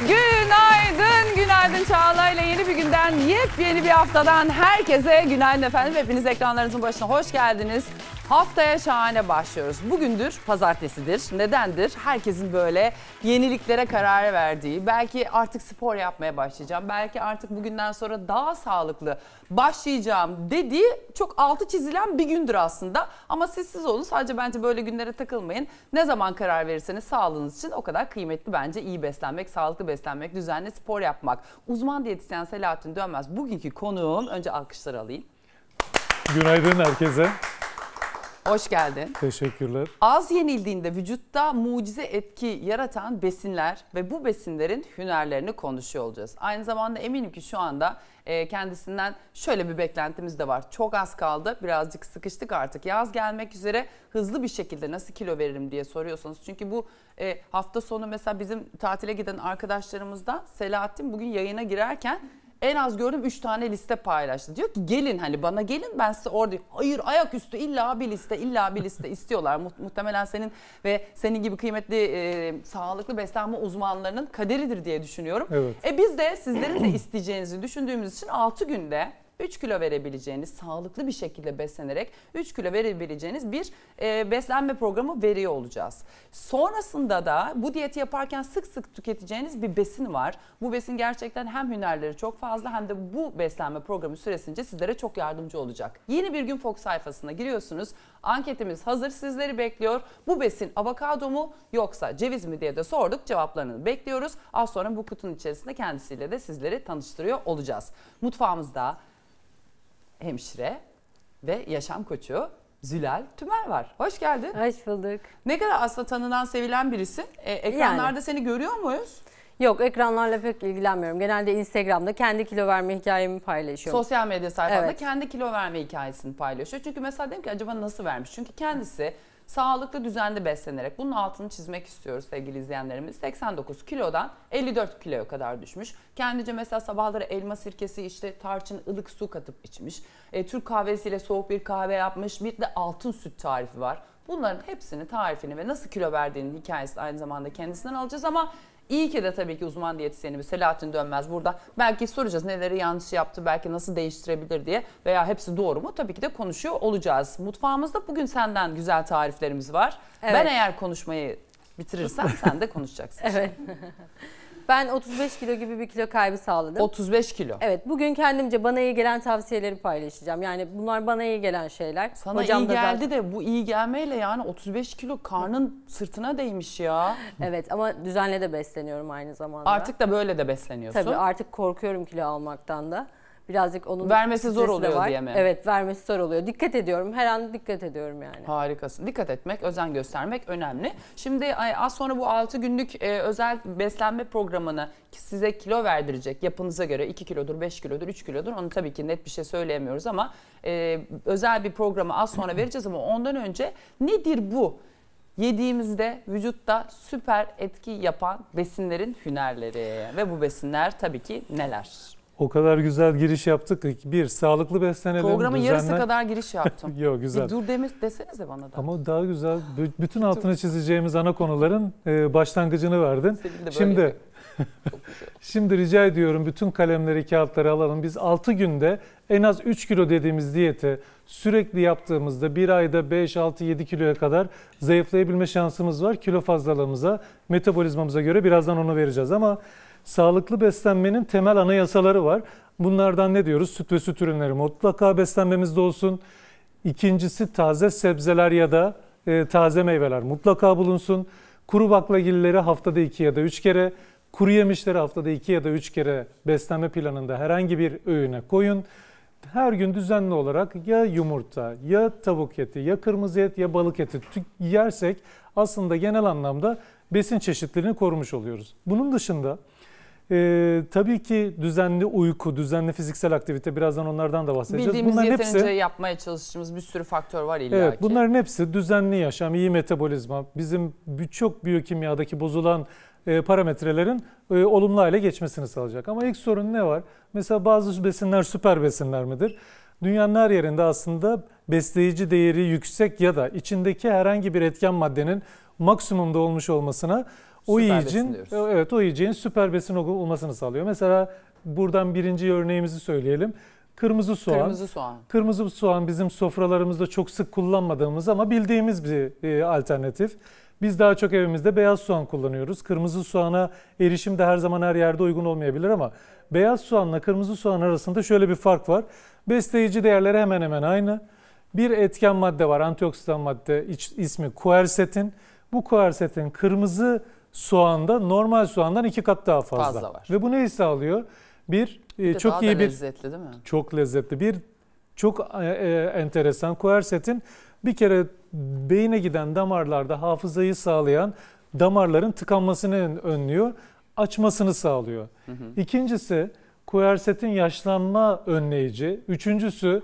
Günaydın, günaydın Çağla ile yeni bir günden, yepyeni bir haftadan herkese günaydın efendim. Hepiniz ekranlarınızın başına hoş geldiniz. Haftaya şahane başlıyoruz. Bugündür pazartesidir. Nedendir? Herkesin böyle yeniliklere karar verdiği, belki artık spor yapmaya başlayacağım, belki artık bugünden sonra daha sağlıklı başlayacağım dediği çok altı çizilen bir gündür aslında. Ama siz siz olun sadece bence böyle günlere takılmayın. Ne zaman karar verirseniz sağlığınız için o kadar kıymetli bence iyi beslenmek, sağlıklı beslenmek, düzenli spor yapmak. Uzman diyetisyen Selahattin Dönmez bugünkü konuğum. Önce alkışlar alayım. Günaydın herkese. Hoş geldin. Teşekkürler. Az yenildiğinde vücutta mucize etki yaratan besinler ve bu besinlerin hünerlerini konuşuyor olacağız. Aynı zamanda eminim ki şu anda e, kendisinden şöyle bir beklentimiz de var. Çok az kaldı. Birazcık sıkıştık artık. Yaz gelmek üzere hızlı bir şekilde nasıl kilo veririm diye soruyorsanız. Çünkü bu e, hafta sonu mesela bizim tatile giden arkadaşlarımızdan Selahattin bugün yayına girerken en az gördüm 3 tane liste paylaştı. Diyor ki gelin hani bana gelin ben size orada hayır ayaküstü illa bir liste illa bir liste istiyorlar. muhtemelen senin ve senin gibi kıymetli e, sağlıklı beslenme uzmanlarının kaderidir diye düşünüyorum. Evet. E biz de sizlerin de isteyeceğinizi düşündüğümüz için 6 günde 3 kilo verebileceğiniz, sağlıklı bir şekilde beslenerek 3 kilo verebileceğiniz bir e, beslenme programı veriyor olacağız. Sonrasında da bu diyeti yaparken sık sık tüketeceğiniz bir besin var. Bu besin gerçekten hem hünerleri çok fazla hem de bu beslenme programı süresince sizlere çok yardımcı olacak. Yeni bir gün Fox sayfasına giriyorsunuz. Anketimiz hazır sizleri bekliyor. Bu besin avokado mu yoksa ceviz mi diye de sorduk. Cevaplarını bekliyoruz. Az sonra bu kutunun içerisinde kendisiyle de sizleri tanıştırıyor olacağız. Mutfağımızda hemşire ve yaşam koçu Zülal Tümer var. Hoş geldin. Hoş bulduk. Ne kadar aslında tanınan, sevilen birisin. E, ekranlarda yani. seni görüyor muyuz? Yok ekranlarla pek ilgilenmiyorum. Genelde Instagram'da kendi kilo verme hikayemi paylaşıyorum. Sosyal medya sayfanda evet. kendi kilo verme hikayesini paylaşıyor. Çünkü mesela dedim ki acaba nasıl vermiş? Çünkü kendisi... Hı sağlıklı düzenli beslenerek bunun altını çizmek istiyoruz sevgili izleyenlerimiz. 89 kilodan 54 kiloya kadar düşmüş. Kendince mesela sabahları elma sirkesi işte tarçın ılık su katıp içmiş. E, Türk kahvesiyle soğuk bir kahve yapmış. Bir de altın süt tarifi var. Bunların hepsini tarifini ve nasıl kilo verdiğinin hikayesini aynı zamanda kendisinden alacağız ama İyi ki de tabii ki uzman diyetisyenimiz Selahattin Dönmez burada. Belki soracağız neleri yanlış yaptı, belki nasıl değiştirebilir diye veya hepsi doğru mu? Tabii ki de konuşuyor olacağız. Mutfağımızda bugün senden güzel tariflerimiz var. Evet. Ben eğer konuşmayı bitirirsem sen de konuşacaksın. evet. Ben 35 kilo gibi bir kilo kaybı sağladım. 35 kilo. Evet bugün kendimce bana iyi gelen tavsiyeleri paylaşacağım. Yani bunlar bana iyi gelen şeyler. Sana Hocam iyi da geldi zaten... de bu iyi gelmeyle yani 35 kilo karnın sırtına değmiş ya. Evet ama düzenli de besleniyorum aynı zamanda. Artık da böyle de besleniyorsun. Tabii artık korkuyorum kilo almaktan da. Birazcık onun vermesi zor oluyor var. diye mi? Evet, vermesi zor oluyor. Dikkat ediyorum. Her an dikkat ediyorum yani. Harikasın. Dikkat etmek, özen göstermek önemli. Şimdi az sonra bu 6 günlük e, özel beslenme programını size kilo verdirecek yapınıza göre 2 kilodur, 5 kilodur, 3 kilodur. Onu tabii ki net bir şey söyleyemiyoruz ama e, özel bir programı az sonra vereceğiz ama ondan önce nedir bu? yediğimizde vücutta süper etki yapan besinlerin hünerleri ve bu besinler tabii ki neler? O kadar güzel giriş yaptık ki bir sağlıklı beslenelim. Programın düzenlen... yarısı kadar giriş yaptım. Yok güzel. Bir e, dur demiş de bana da. Ama daha güzel. Bütün altını çizeceğimiz ana konuların e, başlangıcını verdin. Şimdi Şimdi rica ediyorum bütün kalemleri, kağıtları alalım. Biz 6 günde en az 3 kilo dediğimiz diyeti sürekli yaptığımızda bir ayda 5, 6, 7 kiloya kadar zayıflayabilme şansımız var. Kilo fazlalığımıza, metabolizmamıza göre birazdan onu vereceğiz ama sağlıklı beslenmenin temel anayasaları var. Bunlardan ne diyoruz? Süt ve süt ürünleri mutlaka beslenmemizde olsun. İkincisi taze sebzeler ya da e, taze meyveler mutlaka bulunsun. Kuru baklagilleri haftada 2 ya da 3 kere, kuru yemişleri haftada 2 ya da 3 kere beslenme planında herhangi bir öğüne koyun. Her gün düzenli olarak ya yumurta, ya tavuk eti, ya kırmızı et, ya balık eti yersek aslında genel anlamda besin çeşitliliğini korumuş oluyoruz. Bunun dışında ee, tabii ki düzenli uyku, düzenli fiziksel aktivite birazdan onlardan da bahsedeceğiz. Bildiğimiz bunların yeterince hepsi, yapmaya çalıştığımız bir sürü faktör var illa Evet, ki. bunların hepsi düzenli yaşam, iyi metabolizma, bizim birçok biyokimyadaki bozulan e, parametrelerin e, olumlu hale geçmesini sağlayacak. Ama ilk sorun ne var? Mesela bazı besinler süper besinler midir? Dünyanın her yerinde aslında besleyici değeri yüksek ya da içindeki herhangi bir etken maddenin maksimumda olmuş olmasına o yiyicin e, evet o yiyeceğin süper besin olmasını sağlıyor. Mesela buradan birinci örneğimizi söyleyelim. Kırmızı soğan. Kırmızı soğan. Kırmızı soğan bizim sofralarımızda çok sık kullanmadığımız ama bildiğimiz bir e, alternatif. Biz daha çok evimizde beyaz soğan kullanıyoruz. Kırmızı soğana erişim de her zaman her yerde uygun olmayabilir ama beyaz soğanla kırmızı soğan arasında şöyle bir fark var. Besleyici değerleri hemen hemen aynı. Bir etken madde var, antioksidan madde iç, ismi quercetin. Bu quercetin kırmızı soğanda normal soğandan iki kat daha fazla. fazla var. Ve bu neyi sağlıyor? Bir, e, bir çok iyi bir lezzetli değil mi? Çok lezzetli. Bir çok e, e, enteresan kuersetin bir kere beyine giden damarlarda hafızayı sağlayan damarların tıkanmasını önlüyor, açmasını sağlıyor. Hı hı. İkincisi kuersetin yaşlanma önleyici. Üçüncüsü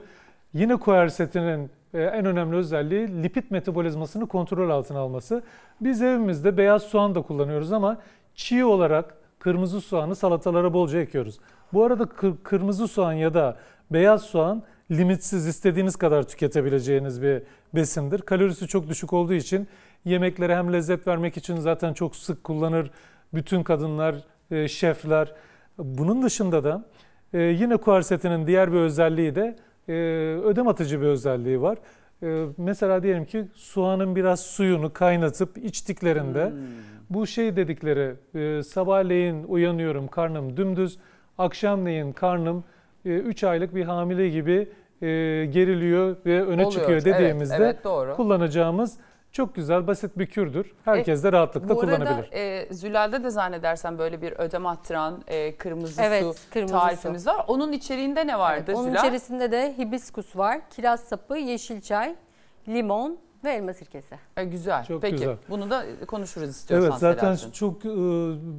yine kuerseti'nin ee, en önemli özelliği lipid metabolizmasını kontrol altına alması. Biz evimizde beyaz soğan da kullanıyoruz ama çiğ olarak kırmızı soğanı salatalara bolca ekiyoruz. Bu arada kır, kırmızı soğan ya da beyaz soğan limitsiz istediğiniz kadar tüketebileceğiniz bir besindir. Kalorisi çok düşük olduğu için yemeklere hem lezzet vermek için zaten çok sık kullanır bütün kadınlar, e, şefler. Bunun dışında da e, yine kuarsetinin diğer bir özelliği de e, ödem atıcı bir özelliği var. E, mesela diyelim ki soğanın biraz suyunu kaynatıp içtiklerinde hmm. bu şey dedikleri e, sabahleyin uyanıyorum karnım dümdüz, akşamleyin karnım 3 e, aylık bir hamile gibi e, geriliyor ve öne Oluyor. çıkıyor dediğimizde evet, evet, doğru. kullanacağımız çok güzel, basit bir kürdür. E, Herkes de rahatlıkla bu arada, kullanabilir. E, Zülal'de de zannedersen böyle bir ödem attıran e, kırmızı evet, su kırmızı tarifimiz su. var. Onun içeriğinde ne vardı evet, Zülal? Onun içerisinde de hibiskus var, kiraz sapı, yeşil çay, limon, ve elma sirkesi. E, güzel. Çok Peki güzel. bunu da konuşuruz istiyorsan Evet zaten Selahattin. çok e,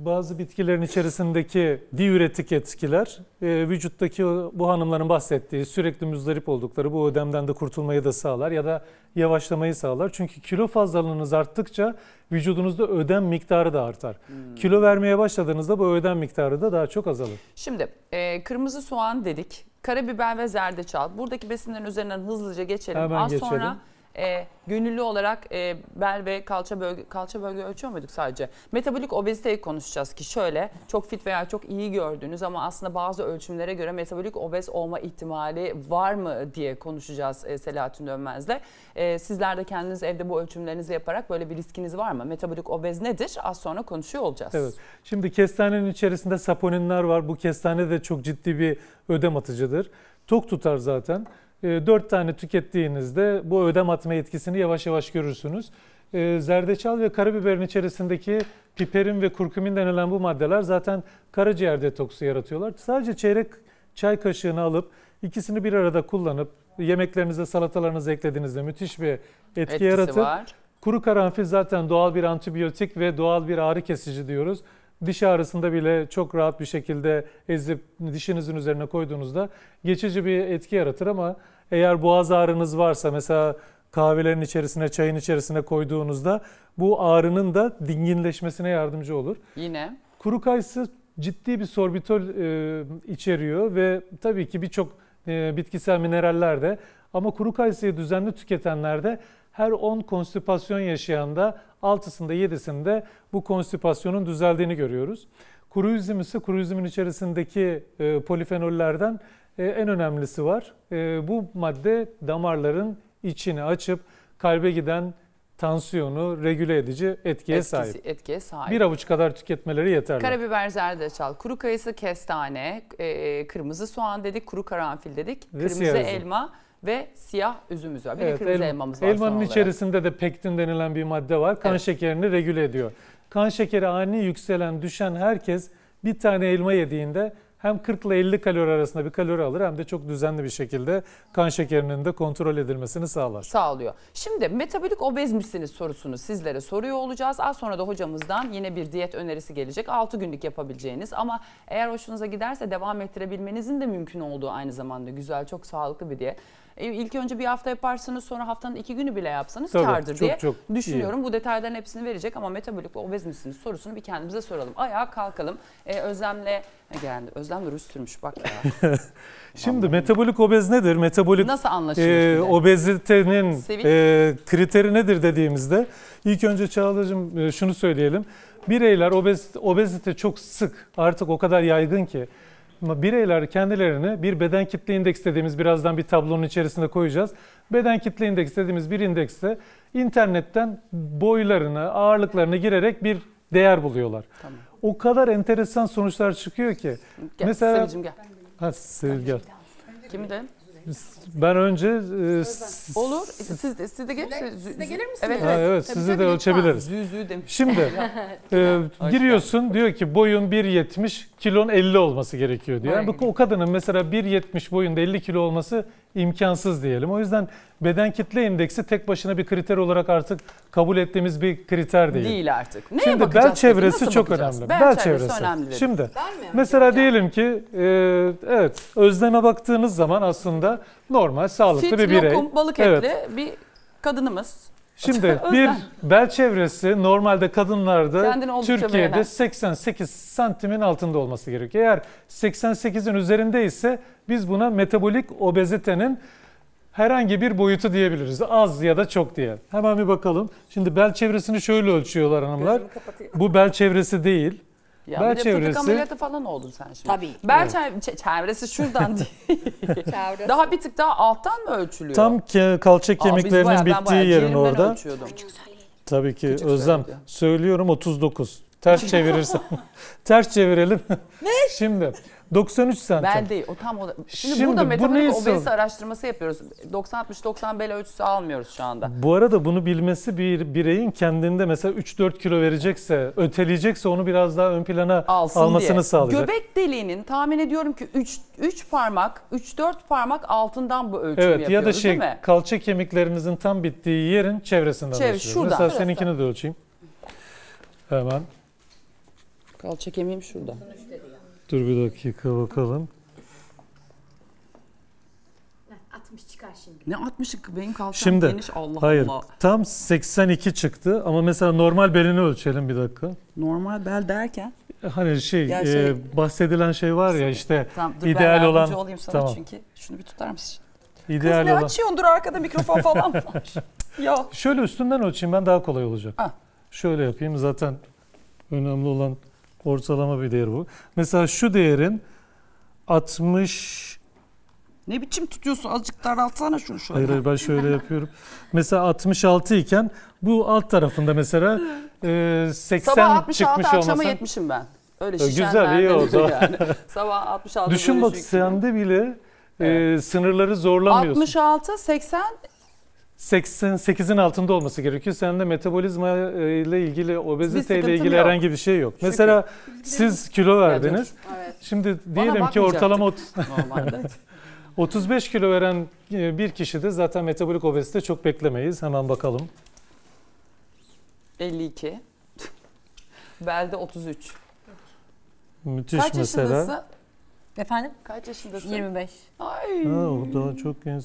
bazı bitkilerin içerisindeki diüretik etkiler e, vücuttaki bu hanımların bahsettiği sürekli müzdarip oldukları bu ödemden de kurtulmayı da sağlar ya da yavaşlamayı sağlar. Çünkü kilo fazlalığınız arttıkça vücudunuzda ödem miktarı da artar. Hmm. Kilo vermeye başladığınızda bu ödem miktarı da daha çok azalır. Şimdi e, kırmızı soğan dedik. Karabiber ve zerdeçal. Buradaki besinlerin üzerinden hızlıca geçelim. Hemen Az geçelim. sonra e, gönüllü olarak e, bel ve kalça bölge kalça bölge ölçüyor muyduk sadece? Metabolik obeziteyi konuşacağız ki şöyle çok fit veya çok iyi gördüğünüz ama aslında bazı ölçümlere göre metabolik obez olma ihtimali var mı diye konuşacağız e, Selahattin Dönmez'le. E, sizler de kendiniz evde bu ölçümlerinizi yaparak böyle bir riskiniz var mı? Metabolik obez nedir? Az sonra konuşuyor olacağız. Evet. Şimdi kestanenin içerisinde saponinler var. Bu kestane de çok ciddi bir ödem atıcıdır. Tok tutar zaten. 4 ee, tane tükettiğinizde bu ödem atma etkisini yavaş yavaş görürsünüz. Ee, zerdeçal ve karabiberin içerisindeki piperin ve kurkumin denilen bu maddeler zaten karaciğer detoksu yaratıyorlar. Sadece çeyrek çay kaşığını alıp ikisini bir arada kullanıp yemeklerinize salatalarınızı eklediğinizde müthiş bir etki Etkisi yaratır. Var. Kuru karanfil zaten doğal bir antibiyotik ve doğal bir ağrı kesici diyoruz diş ağrısında bile çok rahat bir şekilde ezip dişinizin üzerine koyduğunuzda geçici bir etki yaratır ama eğer boğaz ağrınız varsa mesela kahvelerin içerisine, çayın içerisine koyduğunuzda bu ağrının da dinginleşmesine yardımcı olur. Yine. Kuru kayısı ciddi bir sorbitol e, içeriyor ve tabii ki birçok e, bitkisel mineraller de ama kuru kayısıyı düzenli tüketenlerde her 10 konstipasyon yaşayanda 6'sında 7'sinde bu konstipasyonun düzeldiğini görüyoruz. Kuru üzüm ise kuru üzümün içerisindeki e, polifenollerden e, en önemlisi var. E, bu madde damarların içini açıp kalbe giden tansiyonu regüle edici etkiye Etkisi, sahip. Etkiye sahip. Bir avuç kadar tüketmeleri yeterli. Karabiber, zerdeçal, kuru kayısı, kestane, e, kırmızı soğan dedik, kuru karanfil dedik, Ve kırmızı siyazı. elma, ve siyah üzümümüz var. Bir evet, de kırmızı elma, elmamız var. Elmanın içerisinde de pektin denilen bir madde var. Kan evet. şekerini regüle ediyor. Kan şekeri ani yükselen, düşen herkes bir tane elma yediğinde hem 40 ile 50 kalori arasında bir kalori alır hem de çok düzenli bir şekilde kan şekerinin de kontrol edilmesini sağlar. Sağlıyor. Şimdi metabolik obez misiniz sorusunu sizlere soruyor olacağız. Az sonra da hocamızdan yine bir diyet önerisi gelecek. 6 günlük yapabileceğiniz ama eğer hoşunuza giderse devam ettirebilmenizin de mümkün olduğu aynı zamanda güzel çok sağlıklı bir diyet. E, ilk önce bir hafta yaparsanız sonra haftanın iki günü bile yapsanız Tabii, kardır çok, diye çok düşünüyorum. Iyi. Bu detayların hepsini verecek ama metabolik ve obez misiniz sorusunu bir kendimize soralım. Ayağa kalkalım. E, Özlem'le geldi. Özlem de rüstürmüş bak ya. Şimdi Anladım. metabolik obez nedir? Metabolik Nasıl anlaşılır? E, obezitenin e, kriteri nedir dediğimizde ilk önce Çağla'cığım e, şunu söyleyelim. Bireyler obez, obezite çok sık artık o kadar yaygın ki bireyler kendilerini bir beden kitle indeks dediğimiz birazdan bir tablonun içerisinde koyacağız. Beden kitle indeks dediğimiz bir indekste internetten boylarını, ağırlıklarını girerek bir değer buluyorlar. Tamam. O kadar enteresan sonuçlar çıkıyor ki. Gel, Mesela gel. Ha, Sevil gel. Ben önce e, Olur. Siz de, siz de gelir misiniz? Siz Evet, Ha, evet. evet Tabii, de tabii, ölçebiliriz. Züzü demiş. Şimdi e, giriyorsun diyor ki boyun 1.70 kilon 50 olması gerekiyor diyor. Yani bu, o kadının mesela 1.70 boyunda 50 kilo olması imkansız diyelim. O yüzden beden kitle indeksi tek başına bir kriter olarak artık kabul ettiğimiz bir kriter değil. Değil artık. Neye Şimdi bakacağız bel çevresi çok bakacağız? önemli. Bel, bel çevresi, önemli. Dedim. Şimdi mesela hocam? diyelim ki e, evet özleme baktığınız zaman aslında normal sağlıklı Fit, bir birey. Lokum, balık etli evet. bir kadınımız Şimdi bir bel çevresi normalde kadınlarda Türkiye'de 88 santimin altında olması gerekiyor. Eğer 88'in üzerinde ise biz buna metabolik obezitenin herhangi bir boyutu diyebiliriz. Az ya da çok diye. Hemen bir bakalım. Şimdi bel çevresini şöyle ölçüyorlar hanımlar. Bu bel çevresi değil. Ya bel bir çevresi. ameliyatı falan oldun sen şimdi. Tabii. Bel evet. çevresi şuradan değil. Çevresi. daha bir tık daha alttan mı ölçülüyor? Tam ke- kalça kemiklerinin bayağı, bittiği yerin orada. Tabii ki Küçük Özlem söylüyorum 39. Ters çevirirsen. Ters çevirelim. ne? Şimdi 93 santim. Ben değil. O tam o. Şimdi, Şimdi burada bu metabolik bu obezite araştırması yapıyoruz. 90-60-90 bel ölçüsü almıyoruz şu anda. Bu arada bunu bilmesi bir bireyin kendinde mesela 3-4 kilo verecekse, öteleyecekse onu biraz daha ön plana Alsın almasını diye. sağlayacak. Göbek deliğinin tahmin ediyorum ki 3, 3 parmak, 3-4 parmak altından bu ölçümü evet, yapıyoruz ya da şey, değil mi? kalça kemiklerinizin tam bittiği yerin çevresinden Çevre, ölçüyoruz. Şuradan. Mesela Burası. seninkini de ölçeyim. Hemen. Kalça kemiğim şurada. Dur bir dakika bakalım. Heh, 60 çıkar şimdi. Ne 60 benim kalçam Şimdi, geniş Allah Hayır Allah. tam 82 çıktı ama mesela normal belini ölçelim bir dakika. Normal bel derken e, Hani şey, e, şey- e, bahsedilen şey var ya işte tamam dur ideal yardımcı olan olayım sana tamam çünkü. Şunu bir tutar mısın? İdeal Kız ne olan. açıyorsun dur arkada mikrofon falan var. ya Şöyle üstünden ölçeyim ben daha kolay olacak. Ah. Şöyle yapayım zaten önemli olan Ortalama bir değer bu. Mesela şu değerin 60 ne biçim tutuyorsun? Azıcık daraltsana şunu şöyle. Hayır hayır ben şöyle yapıyorum. Mesela 66 iken bu alt tarafında mesela e, 80 Sabah 66, çıkmış akşama 70'im ben. Öyle e, şişenler. Güzel iyi oldu. Yani. Sabah 66. Düşün bak sende bile e, evet. sınırları zorlamıyorsun. 66, 80, 88'in altında olması gerekiyor. Senin de metabolizma e, ile ilgili, obezite ile ilgili yok. herhangi bir şey yok. Şükür. Mesela siz kilo verdiniz. Evet. Şimdi diyelim ki ortalama normalde. 35 kilo veren e, bir kişide zaten metabolik obezite çok beklemeyiz. Hemen bakalım. 52. Belde 33. Müthiş Kaç mesela. Kaç yaşındasın? Efendim? Kaç yaşındasın? 25. Ay. Ha, o daha çok genç.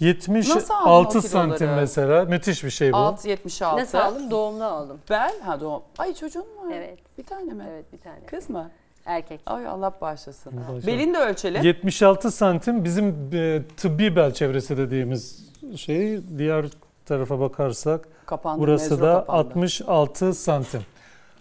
76 santim mesela. Müthiş bir şey bu. 6, 76. Nasıl aldım? Doğumlu aldım. Ben? Ha doğum. Ay çocuğun mu? Evet. Bir tane mi? Evet bir tane. Kız mı? Erkek. Ay Allah bağışlasın. Belin de ölçelim. 76 santim bizim e, tıbbi bel çevresi dediğimiz şey. Diğer tarafa bakarsak kapandı, burası da kapandı. 66 santim.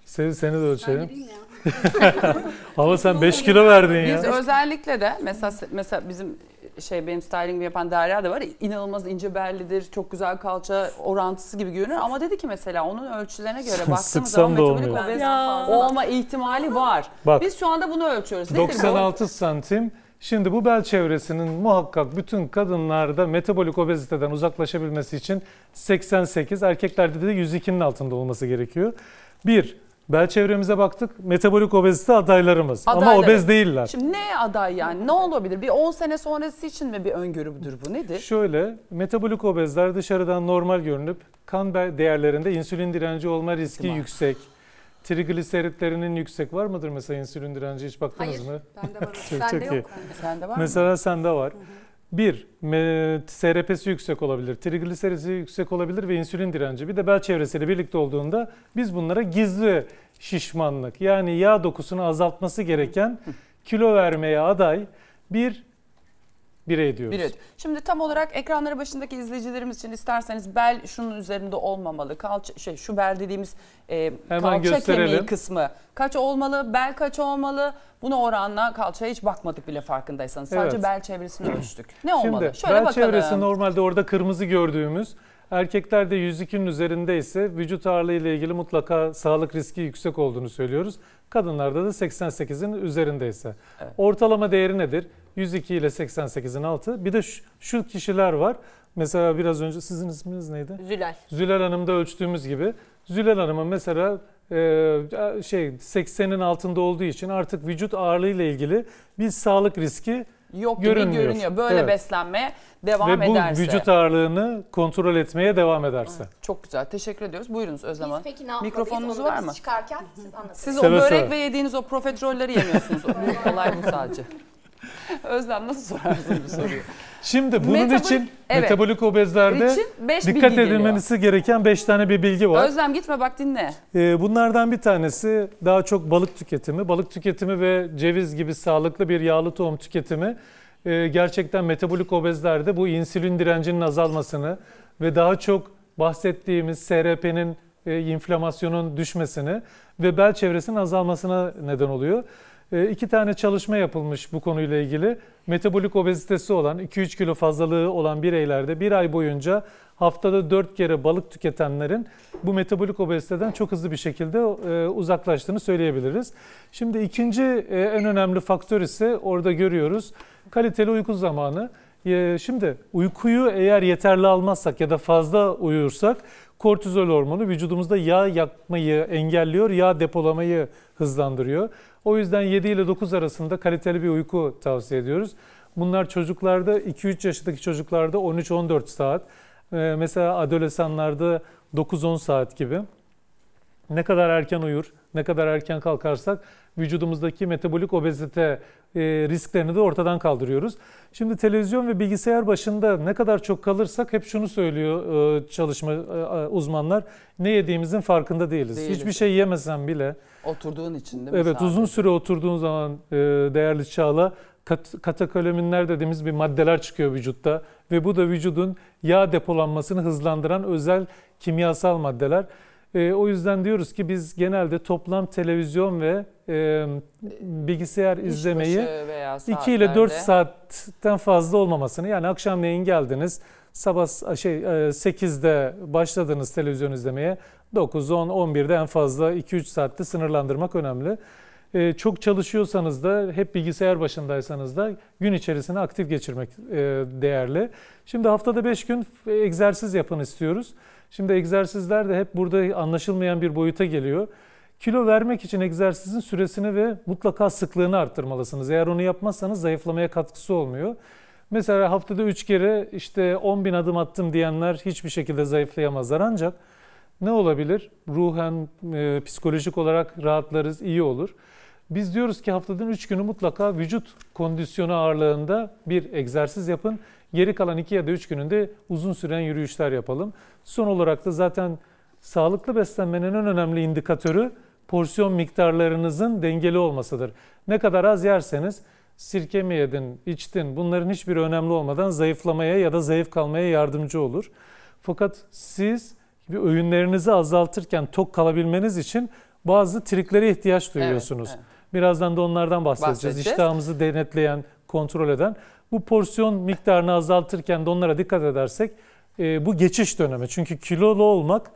Seni, seni de ölçelim. Ben Ama sen 5 kilo verdin ya. Biz özellikle de mesela mesela bizim şey benim styling yapan Derya da var. İnanılmaz ince bellidir, çok güzel kalça orantısı gibi görünür ama dedi ki mesela onun ölçülerine göre baktığımız zaman da metabolik olmuyor. obez olma ihtimali var. Bak. Biz şu anda bunu ölçüyoruz. Nedir bu? 96 santim. Şimdi bu bel çevresinin muhakkak bütün kadınlarda metabolik obeziteden uzaklaşabilmesi için 88, erkeklerde de 102'nin altında olması gerekiyor. Bir, Bel çevremize baktık. Metabolik obezite adaylarımız. Adayları. Ama obez değiller. Şimdi ne aday yani? Ne olabilir? Bir 10 sene sonrası için mi bir öngörü öngörüdür bu? Nedir? Şöyle, metabolik obezler dışarıdan normal görünüp kan değerlerinde insülin direnci olma riski Değil yüksek. Trigliseritlerinin yüksek var mıdır mesela insülin direnci hiç baktınız Hayır, mı? Bende var. çok, sende yok. Iyi. Sende var mı? Mesela sende var. Hı hı. Bir, SRP'si yüksek olabilir, trigliserisi yüksek olabilir ve insülin direnci. Bir de bel çevresiyle birlikte olduğunda biz bunlara gizli şişmanlık yani yağ dokusunu azaltması gereken kilo vermeye aday bir Bire ediyoruz. Bire. Şimdi tam olarak ekranları başındaki izleyicilerimiz için isterseniz bel şunun üzerinde olmamalı. Kalça, şey, şu bel dediğimiz e, Hemen kalça gösterelim. kemiği kısmı. Kaç olmalı, bel kaç olmalı? Buna oranla kalçaya hiç bakmadık bile farkındaysanız. Sadece Evet. bel çevresini ölçtük. Ne Şimdi olmalı? Şöyle bel bakalım. çevresi normalde orada kırmızı gördüğümüz erkeklerde 102'nin üzerinde ise vücut ağırlığı ile ilgili mutlaka sağlık riski yüksek olduğunu söylüyoruz. Kadınlarda da 88'in üzerinde ise. Ortalama değeri nedir? 102 ile 88'in altı. Bir de şu, şu kişiler var. Mesela biraz önce sizin isminiz neydi? Zülal. Zülal Hanım'da ölçtüğümüz gibi. Zülal Hanım'ın mesela e, şey 80'in altında olduğu için artık vücut ağırlığıyla ilgili bir sağlık riski yok gibi görünüyor. Böyle evet. beslenmeye devam Ve bu ederse. vücut ağırlığını kontrol etmeye devam ederse. Evet. Çok güzel. Teşekkür ediyoruz. Buyurunuz Özlem Hanım. Peki ne Mikrofonunuz var mı? çıkarken siz anlatın. Siz o börek ve yediğiniz o profiterolleri yemiyorsunuz. Olay bu sadece. Özlem nasıl sorarsın bu soruyu? Şimdi bunun Metabol- için evet. metabolik obezlerde için dikkat edilmeniz gereken 5 tane bir bilgi var. Özlem gitme bak dinle. Ee, bunlardan bir tanesi daha çok balık tüketimi. Balık tüketimi ve ceviz gibi sağlıklı bir yağlı tohum tüketimi ee, gerçekten metabolik obezlerde bu insülin direncinin azalmasını ve daha çok bahsettiğimiz SRP'nin e, inflamasyonun düşmesini ve bel çevresinin azalmasına neden oluyor. Ee, iki tane çalışma yapılmış bu konuyla ilgili. Metabolik obezitesi olan 2-3 kilo fazlalığı olan bireylerde bir ay boyunca haftada 4 kere balık tüketenlerin bu metabolik obeziteden çok hızlı bir şekilde e, uzaklaştığını söyleyebiliriz. Şimdi ikinci e, en önemli faktör ise orada görüyoruz kaliteli uyku zamanı. Şimdi uykuyu eğer yeterli almazsak ya da fazla uyursak kortizol hormonu vücudumuzda yağ yakmayı engelliyor, yağ depolamayı hızlandırıyor. O yüzden 7 ile 9 arasında kaliteli bir uyku tavsiye ediyoruz. Bunlar çocuklarda 2-3 yaşındaki çocuklarda 13-14 saat. Ee, mesela adolesanlarda 9-10 saat gibi. Ne kadar erken uyur, ne kadar erken kalkarsak vücudumuzdaki metabolik obezite e, risklerini de ortadan kaldırıyoruz. Şimdi televizyon ve bilgisayar başında ne kadar çok kalırsak hep şunu söylüyor e, çalışma e, uzmanlar. Ne yediğimizin farkında değiliz. değiliz. Hiçbir şey yemesen bile. Oturduğun için değil mi? Evet sadece? uzun süre oturduğun zaman değerli Çağla kat, katakaleminler dediğimiz bir maddeler çıkıyor vücutta ve bu da vücudun yağ depolanmasını hızlandıran özel kimyasal maddeler. o yüzden diyoruz ki biz genelde toplam televizyon ve e, bilgisayar İş izlemeyi 2 ile 4 saatten fazla olmamasını yani akşamleyin geldiniz sabah şey 8'de e, başladınız televizyon izlemeye 9 10 11'de en fazla 2 3 saatte sınırlandırmak önemli. E, çok çalışıyorsanız da hep bilgisayar başındaysanız da gün içerisinde aktif geçirmek e, değerli. Şimdi haftada 5 gün egzersiz yapın istiyoruz. Şimdi egzersizler de hep burada anlaşılmayan bir boyuta geliyor. Kilo vermek için egzersizin süresini ve mutlaka sıklığını arttırmalısınız. Eğer onu yapmazsanız zayıflamaya katkısı olmuyor. Mesela haftada 3 kere işte 10 bin adım attım diyenler hiçbir şekilde zayıflayamazlar. Ancak ne olabilir? Ruhen, e, psikolojik olarak rahatlarız, iyi olur. Biz diyoruz ki haftadan 3 günü mutlaka vücut kondisyonu ağırlığında bir egzersiz yapın. Geri kalan 2 ya da 3 gününde uzun süren yürüyüşler yapalım. Son olarak da zaten sağlıklı beslenmenin en önemli indikatörü porsiyon miktarlarınızın dengeli olmasıdır. Ne kadar az yerseniz sirke mi yedin, içtin bunların hiçbiri önemli olmadan zayıflamaya ya da zayıf kalmaya yardımcı olur. Fakat siz bir öğünlerinizi azaltırken tok kalabilmeniz için bazı triklere ihtiyaç duyuyorsunuz. Evet, evet. Birazdan da onlardan bahsedeceğiz. bahsedeceğiz. İştahımızı denetleyen, kontrol eden. Bu porsiyon miktarını azaltırken de onlara dikkat edersek e, bu geçiş dönemi. Çünkü kilolu olmak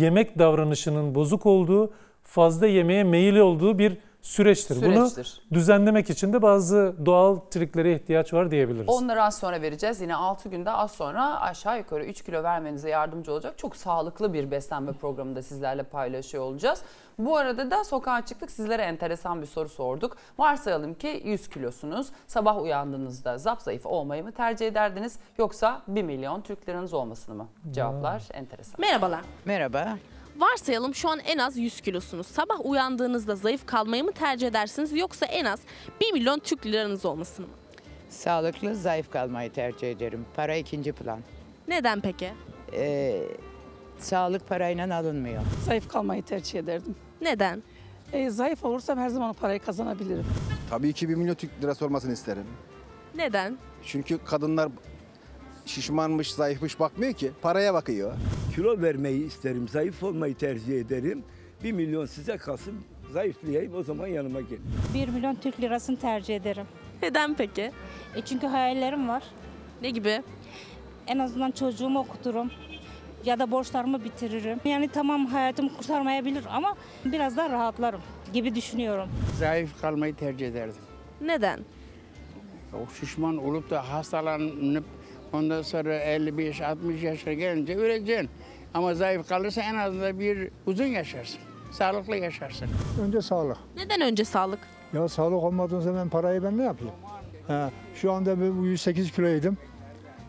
yemek davranışının bozuk olduğu, fazla yemeye meyil olduğu bir süreçtir. Bunu düzenlemek için de bazı doğal triklere ihtiyaç var diyebiliriz. Onları az sonra vereceğiz. Yine 6 günde az sonra aşağı yukarı 3 kilo vermenize yardımcı olacak çok sağlıklı bir beslenme programında sizlerle paylaşıyor olacağız. Bu arada da sokağa çıktık sizlere enteresan bir soru sorduk. Varsayalım ki 100 kilosunuz. Sabah uyandığınızda zap zayıf olmayı mı tercih ederdiniz yoksa 1 milyon Türk liranız olmasını mı? Cevaplar hmm. enteresan. Merhabalar. Merhaba. Varsayalım şu an en az 100 kilosunuz. Sabah uyandığınızda zayıf kalmayı mı tercih edersiniz yoksa en az 1 milyon Türk liranız olmasın mı? Sağlıklı, zayıf kalmayı tercih ederim. Para ikinci plan. Neden peki? Ee, sağlık parayla alınmıyor. Zayıf kalmayı tercih ederdim. Neden? Ee, zayıf olursam her zaman o parayı kazanabilirim. Tabii ki 1 milyon Türk lirası olmasını isterim. Neden? Çünkü kadınlar şişmanmış, zayıfmış bakmıyor ki. Paraya bakıyor. Kilo vermeyi isterim, zayıf olmayı tercih ederim. Bir milyon size kalsın, zayıflayayım o zaman yanıma gel. Bir milyon Türk lirasını tercih ederim. Neden peki? E çünkü hayallerim var. Ne gibi? En azından çocuğumu okuturum ya da borçlarımı bitiririm. Yani tamam hayatımı kurtarmayabilir ama biraz daha rahatlarım gibi düşünüyorum. Zayıf kalmayı tercih ederdim. Neden? O şişman olup da hastalanıp Ondan sonra 55-60 yaşa gelince öleceksin. Ama zayıf kalırsa en azından bir uzun yaşarsın. Sağlıklı yaşarsın. Önce sağlık. Neden önce sağlık? Ya sağlık olmadığın zaman parayı ben ne yapayım? Ha, şu anda ben 108 kiloydum,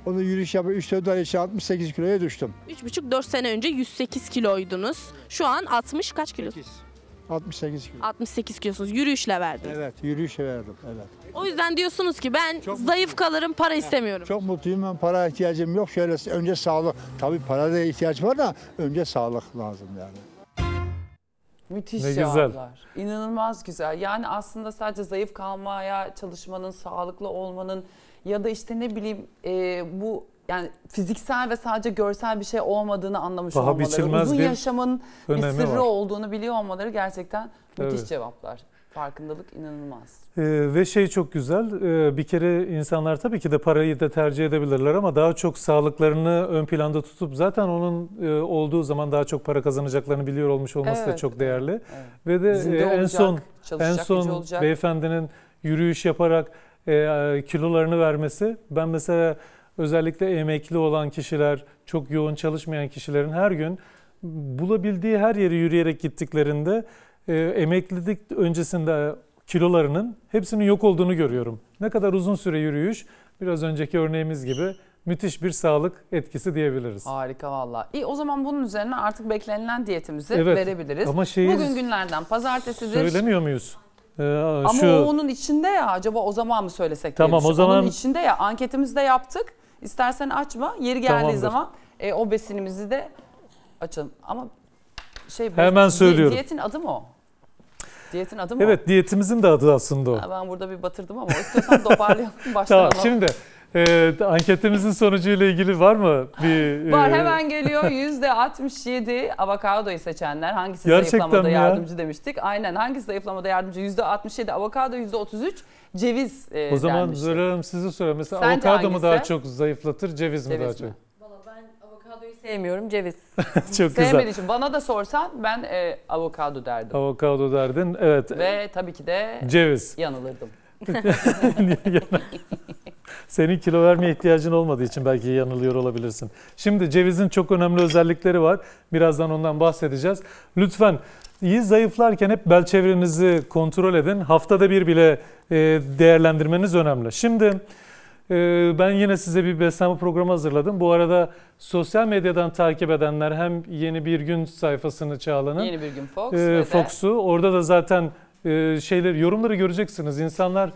Onu yürüyüş yapıp 3-4 ay içinde 68 kiloya düştüm. 3,5-4 sene önce 108 kiloydunuz. Şu an 60 kaç kilosunuz? 68 kilo. 68 kilosunuz. Yürüyüşle verdiniz. Evet, yürüyüşle verdim. Evet. O yüzden diyorsunuz ki ben Çok zayıf kalırım, para istemiyorum. Çok mutluyum ben para ihtiyacım yok. Şöyle önce sağlık. Tabii para da ihtiyaç var da önce sağlık lazım yani. Müthiş Ne güzel. İnanılmaz güzel. Yani aslında sadece zayıf kalmaya çalışmanın, sağlıklı olmanın ya da işte ne bileyim e, bu yani fiziksel ve sadece görsel bir şey olmadığını anlamış Paha olmaları, uzun yaşamın bir sırrı var. olduğunu biliyor olmaları gerçekten evet. müthiş cevaplar. Farkındalık inanılmaz. Ee, ve şey çok güzel, ee, bir kere insanlar tabii ki de parayı da tercih edebilirler ama daha çok sağlıklarını ön planda tutup zaten onun e, olduğu zaman daha çok para kazanacaklarını biliyor olmuş olması evet, da çok değerli. Evet. Ve de Zinde e, en son en son beyefendinin yürüyüş yaparak e, e, kilolarını vermesi, ben mesela özellikle emekli olan kişiler, çok yoğun çalışmayan kişilerin her gün bulabildiği her yeri yürüyerek gittiklerinde e, emeklilik öncesinde kilolarının hepsinin yok olduğunu görüyorum. Ne kadar uzun süre yürüyüş, biraz önceki örneğimiz gibi müthiş bir sağlık etkisi diyebiliriz. Harika valla. İyi o zaman bunun üzerine artık beklenilen diyetimizi evet, verebiliriz. Ama şeyi Bugün günlerden pazartesidir. Söylemiyor muyuz? Ee, ama şu... o onun içinde ya acaba o zaman mı söylesek? Tamam o zaman. Onun içinde ya anketimizi de yaptık. İstersen açma. Yeri geldiği Tamamdır. zaman e, o besinimizi de açalım. Ama şey Hemen söylüyorum. Diyetin adı mı o? Diyetin adı mı o? Evet diyetimizin de adı aslında o. Ben burada bir batırdım ama istiyorsan toparlayalım başlayalım. Tamam şimdi e, anketimizin ile ilgili var mı bir e, Var e, hemen geliyor %67 avokadoyu seçenler hangisi Gerçekten zayıflamada ya? yardımcı demiştik. Aynen hangisi zayıflamada yardımcı %67 avokado %33 ceviz e, O zaman denmişti. Hanım sizi soruyorum. Mesela Sence avokado hangisi? mu daha çok zayıflatır, ceviz, mi daha mi? çok? ben avokadoyu sevmiyorum, ceviz. çok Sevmediği güzel. için bana da sorsan ben e, avokado derdim. Avokado derdin. Evet. Ve tabii ki de Ceviz. yanılırdım. Senin kilo vermeye ihtiyacın olmadığı için belki yanılıyor olabilirsin. Şimdi cevizin çok önemli özellikleri var. Birazdan ondan bahsedeceğiz. Lütfen iyi zayıflarken hep bel çevrenizi kontrol edin. Haftada bir bile e, değerlendirmeniz önemli. Şimdi e, ben yine size bir beslenme programı hazırladım. Bu arada sosyal medyadan takip edenler hem Yeni Bir Gün sayfasını Çağla'nın. Yeni Bir Gün Fox. E, Fox'u. Orada da zaten şeyler yorumları göreceksiniz. İnsanlar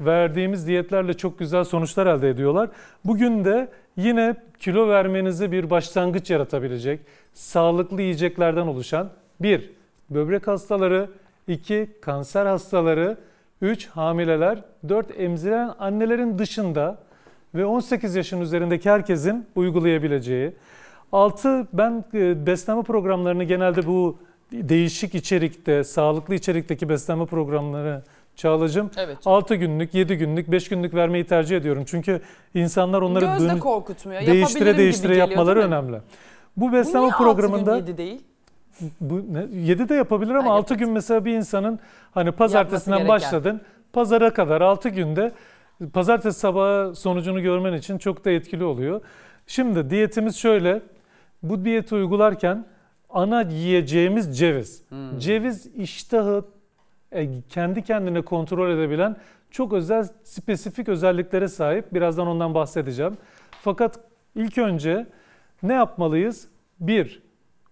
verdiğimiz diyetlerle çok güzel sonuçlar elde ediyorlar. Bugün de yine kilo vermenize bir başlangıç yaratabilecek sağlıklı yiyeceklerden oluşan 1. Böbrek hastaları, 2. Kanser hastaları, 3. Hamileler, 4. Emziren annelerin dışında ve 18 yaşın üzerindeki herkesin uygulayabileceği. 6. Ben e, beslenme programlarını genelde bu değişik içerikte, sağlıklı içerikteki beslenme programları Çağlacığım. Evet. 6 günlük, 7 günlük, 5 günlük vermeyi tercih ediyorum. Çünkü insanlar onları Gözle dön- korkutmuyor. değiştire değiştire geliyor, yapmaları önemli. Bu beslenme Bu programında 6 gün 7 değil? Bu ne? 7 de yapabilir ama Hayır, 6 evet. gün mesela bir insanın hani pazartesinden başladın, pazara kadar 6 günde pazartesi sabahı sonucunu görmen için çok da etkili oluyor. Şimdi diyetimiz şöyle. Bu diyeti uygularken ana yiyeceğimiz ceviz. Hmm. Ceviz iştahı, e, kendi kendine kontrol edebilen çok özel, spesifik özelliklere sahip. Birazdan ondan bahsedeceğim. Fakat ilk önce ne yapmalıyız? Bir,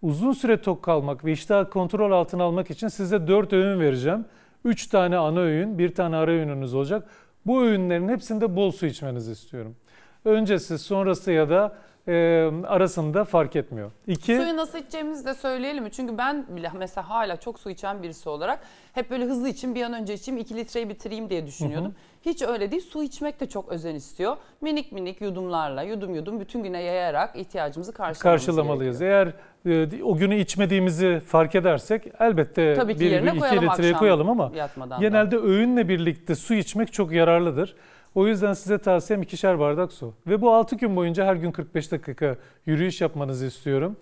uzun süre tok kalmak ve iştahı kontrol altına almak için size dört öğün vereceğim. Üç tane ana öğün, bir tane ara öğününüz olacak. Bu öğünlerin hepsinde bol su içmenizi istiyorum. Öncesi, sonrası ya da e, arasında fark etmiyor. İki, Suyu nasıl içeceğimizi de söyleyelim mi? Çünkü ben bile mesela hala çok su içen birisi olarak hep böyle hızlı için bir an önce içeyim 2 litreyi bitireyim diye düşünüyordum. Hiç öyle değil. Su içmek de çok özen istiyor. Minik minik yudumlarla yudum yudum bütün güne yayarak ihtiyacımızı karşılamamız karşılamalıyız. Eğer e, o günü içmediğimizi fark edersek elbette Tabii ki bir iki koyalım litreye koyalım ama yatmadan da. genelde öğünle birlikte su içmek çok yararlıdır. O yüzden size tavsiyem ikişer bardak su. Ve bu 6 gün boyunca her gün 45 dakika yürüyüş yapmanızı istiyorum.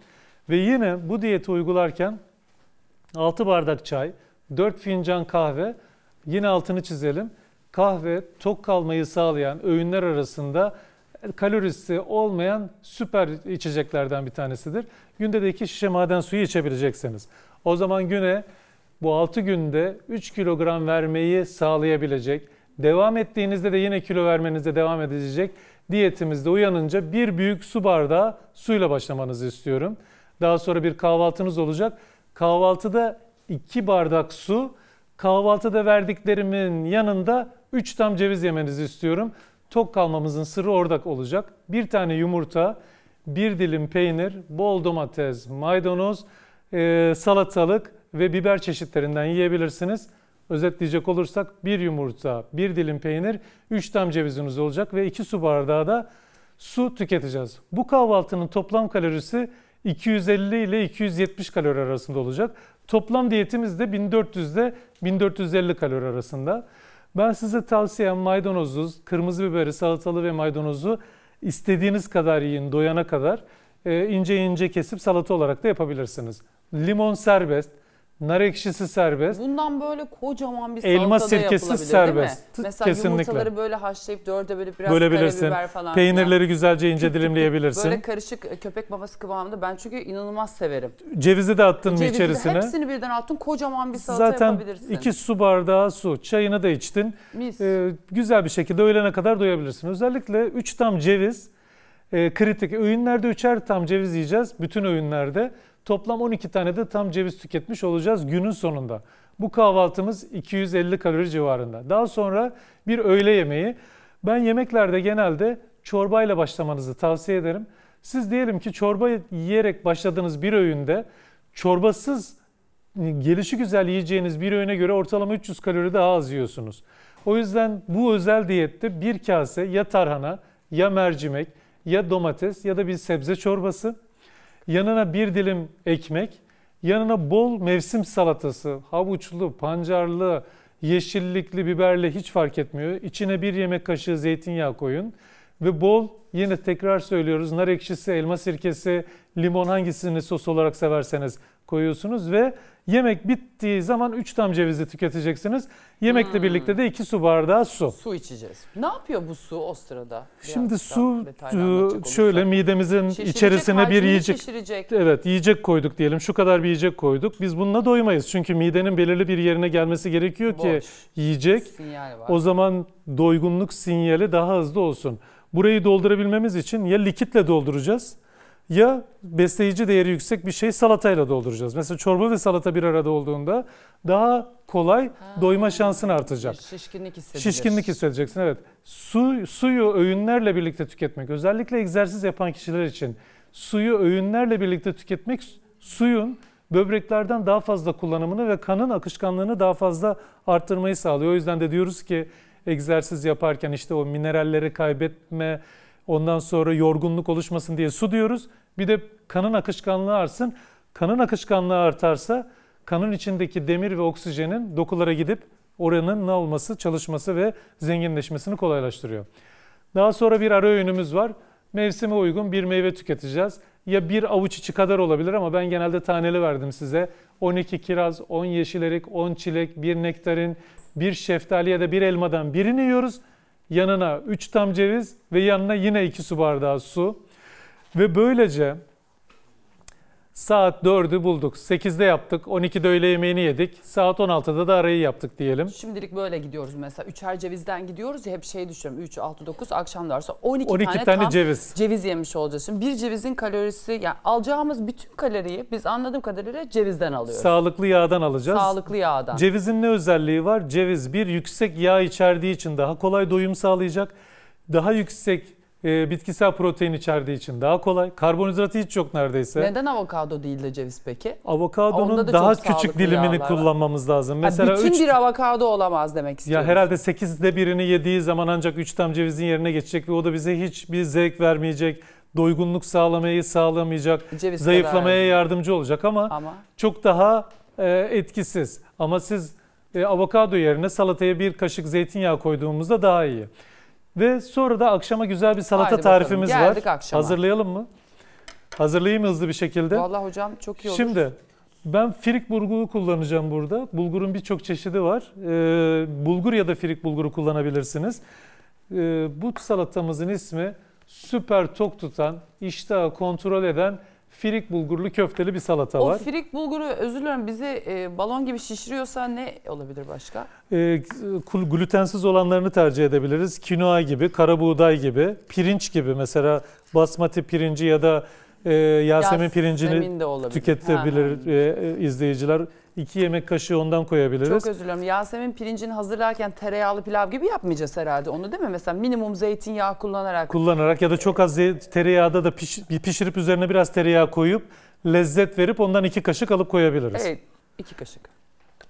Ve yine bu diyeti uygularken 6 bardak çay, 4 fincan kahve, yine altını çizelim. Kahve tok kalmayı sağlayan öğünler arasında kalorisi olmayan süper içeceklerden bir tanesidir. Günde de 2 şişe maden suyu içebileceksiniz. O zaman güne bu 6 günde 3 kilogram vermeyi sağlayabilecek, Devam ettiğinizde de yine kilo vermenize devam edecek. Diyetimizde uyanınca bir büyük su bardağı suyla başlamanızı istiyorum. Daha sonra bir kahvaltınız olacak. Kahvaltıda iki bardak su, kahvaltıda verdiklerimin yanında 3 tam ceviz yemenizi istiyorum. Tok kalmamızın sırrı orada olacak. Bir tane yumurta, bir dilim peynir, bol domates, maydanoz, salatalık ve biber çeşitlerinden yiyebilirsiniz. Özetleyecek olursak bir yumurta, bir dilim peynir, üç dam cevizimiz olacak ve iki su bardağı da su tüketeceğiz. Bu kahvaltının toplam kalorisi 250 ile 270 kalori arasında olacak. Toplam diyetimiz de 1400 ile 1450 kalori arasında. Ben size tavsiyem maydanozuz, kırmızı biberi, salatalı ve maydanozu istediğiniz kadar yiyin doyana kadar ee, ince ince kesip salata olarak da yapabilirsiniz. Limon serbest, Nar ekşisi serbest. Bundan böyle kocaman bir Elma salata da yapılabilir serbest. değil mi? Mesela Kesinlikle. yumurtaları böyle haşlayıp dörde böyle biraz karabiber falan. Peynirleri filan. güzelce ince dilimleyebilirsin. Böyle karışık e, köpek babası kıvamında ben çünkü inanılmaz severim. Cevizi de attın mı Cevizi içerisine? hepsini birden attın kocaman bir salata Zaten yapabilirsin. iki su bardağı su, çayını da içtin. Mis. Ee, güzel bir şekilde öğlene kadar doyabilirsin. Özellikle 3 tam ceviz e, kritik. Öğünlerde üçer tam ceviz yiyeceğiz bütün öğünlerde. Toplam 12 tane de tam ceviz tüketmiş olacağız günün sonunda. Bu kahvaltımız 250 kalori civarında. Daha sonra bir öğle yemeği. Ben yemeklerde genelde çorbayla başlamanızı tavsiye ederim. Siz diyelim ki çorba yiyerek başladığınız bir öğünde çorbasız gelişi güzel yiyeceğiniz bir öğüne göre ortalama 300 kalori daha az yiyorsunuz. O yüzden bu özel diyette bir kase ya tarhana ya mercimek ya domates ya da bir sebze çorbası yanına bir dilim ekmek, yanına bol mevsim salatası, havuçlu, pancarlı, yeşillikli, biberli hiç fark etmiyor. İçine bir yemek kaşığı zeytinyağı koyun ve bol yine tekrar söylüyoruz nar ekşisi, elma sirkesi, limon hangisini sos olarak severseniz koyuyorsunuz ve yemek bittiği zaman 3 tam cevizi tüketeceksiniz. Yemekle hmm. birlikte de 2 su bardağı su. Su içeceğiz. Ne yapıyor bu su o sırada? Biraz Şimdi su e, şöyle midemizin şişirecek, içerisine bir yiyecek. Şişirecek. Evet yiyecek koyduk diyelim. Şu kadar bir yiyecek koyduk. Biz bununla doymayız. Çünkü midenin belirli bir yerine gelmesi gerekiyor Boş. ki yiyecek. O zaman doygunluk sinyali daha hızlı olsun. Burayı doldurabilmemiz için ya likitle dolduracağız ya besleyici değeri yüksek bir şey salatayla dolduracağız. Mesela çorba ve salata bir arada olduğunda daha kolay ha, doyma şansın artacak. Şişkinlik hissedeceksin. Şişkinlik hissedeceksin evet. Su, suyu öğünlerle birlikte tüketmek özellikle egzersiz yapan kişiler için suyu öğünlerle birlikte tüketmek suyun böbreklerden daha fazla kullanımını ve kanın akışkanlığını daha fazla arttırmayı sağlıyor. O yüzden de diyoruz ki egzersiz yaparken işte o mineralleri kaybetme, ondan sonra yorgunluk oluşmasın diye su diyoruz. Bir de kanın akışkanlığı artsın. Kanın akışkanlığı artarsa kanın içindeki demir ve oksijenin dokulara gidip oranın ne olması, çalışması ve zenginleşmesini kolaylaştırıyor. Daha sonra bir ara öğünümüz var. Mevsime uygun bir meyve tüketeceğiz. Ya bir avuç içi kadar olabilir ama ben genelde taneli verdim size. 12 kiraz, 10 yeşilerik, 10 çilek, bir nektarin, bir şeftali ya da bir elmadan birini yiyoruz. Yanına 3 tam ceviz ve yanına yine 2 su bardağı su. Ve böylece saat 4'ü bulduk. 8'de yaptık, 12'de öğle yemeğini yedik. Saat 16'da da arayı yaptık diyelim. Şimdilik böyle gidiyoruz mesela. Üçer cevizden gidiyoruz ya hep şey düşünüyorum. 3, 6, 9 akşam varsa 12, 12 tane, tane tam ceviz. ceviz yemiş olacağız. Şimdi bir cevizin kalorisi yani alacağımız bütün kaloriyi biz anladığım kadarıyla cevizden alıyoruz. Sağlıklı yağdan alacağız. Sağlıklı yağdan. Cevizin ne özelliği var? Ceviz bir yüksek yağ içerdiği için daha kolay doyum sağlayacak. Daha yüksek e, bitkisel protein içerdiği için daha kolay. Karbonhidratı hiç yok neredeyse. Neden avokado değil de ceviz peki? Avokadonun da daha küçük dilimini yağlar. kullanmamız lazım. Mesela ha, bütün üç, bir avokado olamaz demek istiyorum. Ya herhalde 8'de birini yediği zaman ancak 3 tam cevizin yerine geçecek ve o da bize hiçbir zevk vermeyecek doygunluk sağlamayı sağlamayacak, Ceviz zayıflamaya kadar. yardımcı olacak ama, ama çok daha e, etkisiz. Ama siz e, avokado yerine salataya bir kaşık zeytinyağı koyduğumuzda daha iyi. Ve sonra da akşama güzel bir salata Haydi tarifimiz var. Akşama. Hazırlayalım mı? Hazırlayayım hızlı bir şekilde. Vallahi hocam çok iyi olur. Şimdi ben firik bulguru kullanacağım burada. Bulgurun birçok çeşidi var. Ee, bulgur ya da firik bulguru kullanabilirsiniz. Ee, bu salatamızın ismi süper tok tutan, iştahı kontrol eden firik bulgurlu köfteli bir salata o var. O firik bulguru özür dilerim bizi e, balon gibi şişiriyorsa ne olabilir başka? E, glutensiz olanlarını tercih edebiliriz. Kinoa gibi, kara buğday gibi, pirinç gibi mesela basmati pirinci ya da e, Yasemin, Yasemin pirincini tüketebilir ha, ha. E, e, izleyiciler. 2 yemek kaşığı ondan koyabiliriz. Çok özür dilerim. Yasemin pirincini hazırlarken tereyağlı pilav gibi yapmayacağız herhalde onu değil mi? Mesela minimum zeytinyağı kullanarak. Kullanarak ya da çok az tereyağda da piş, pişirip üzerine biraz tereyağı koyup lezzet verip ondan 2 kaşık alıp koyabiliriz. Evet 2 kaşık.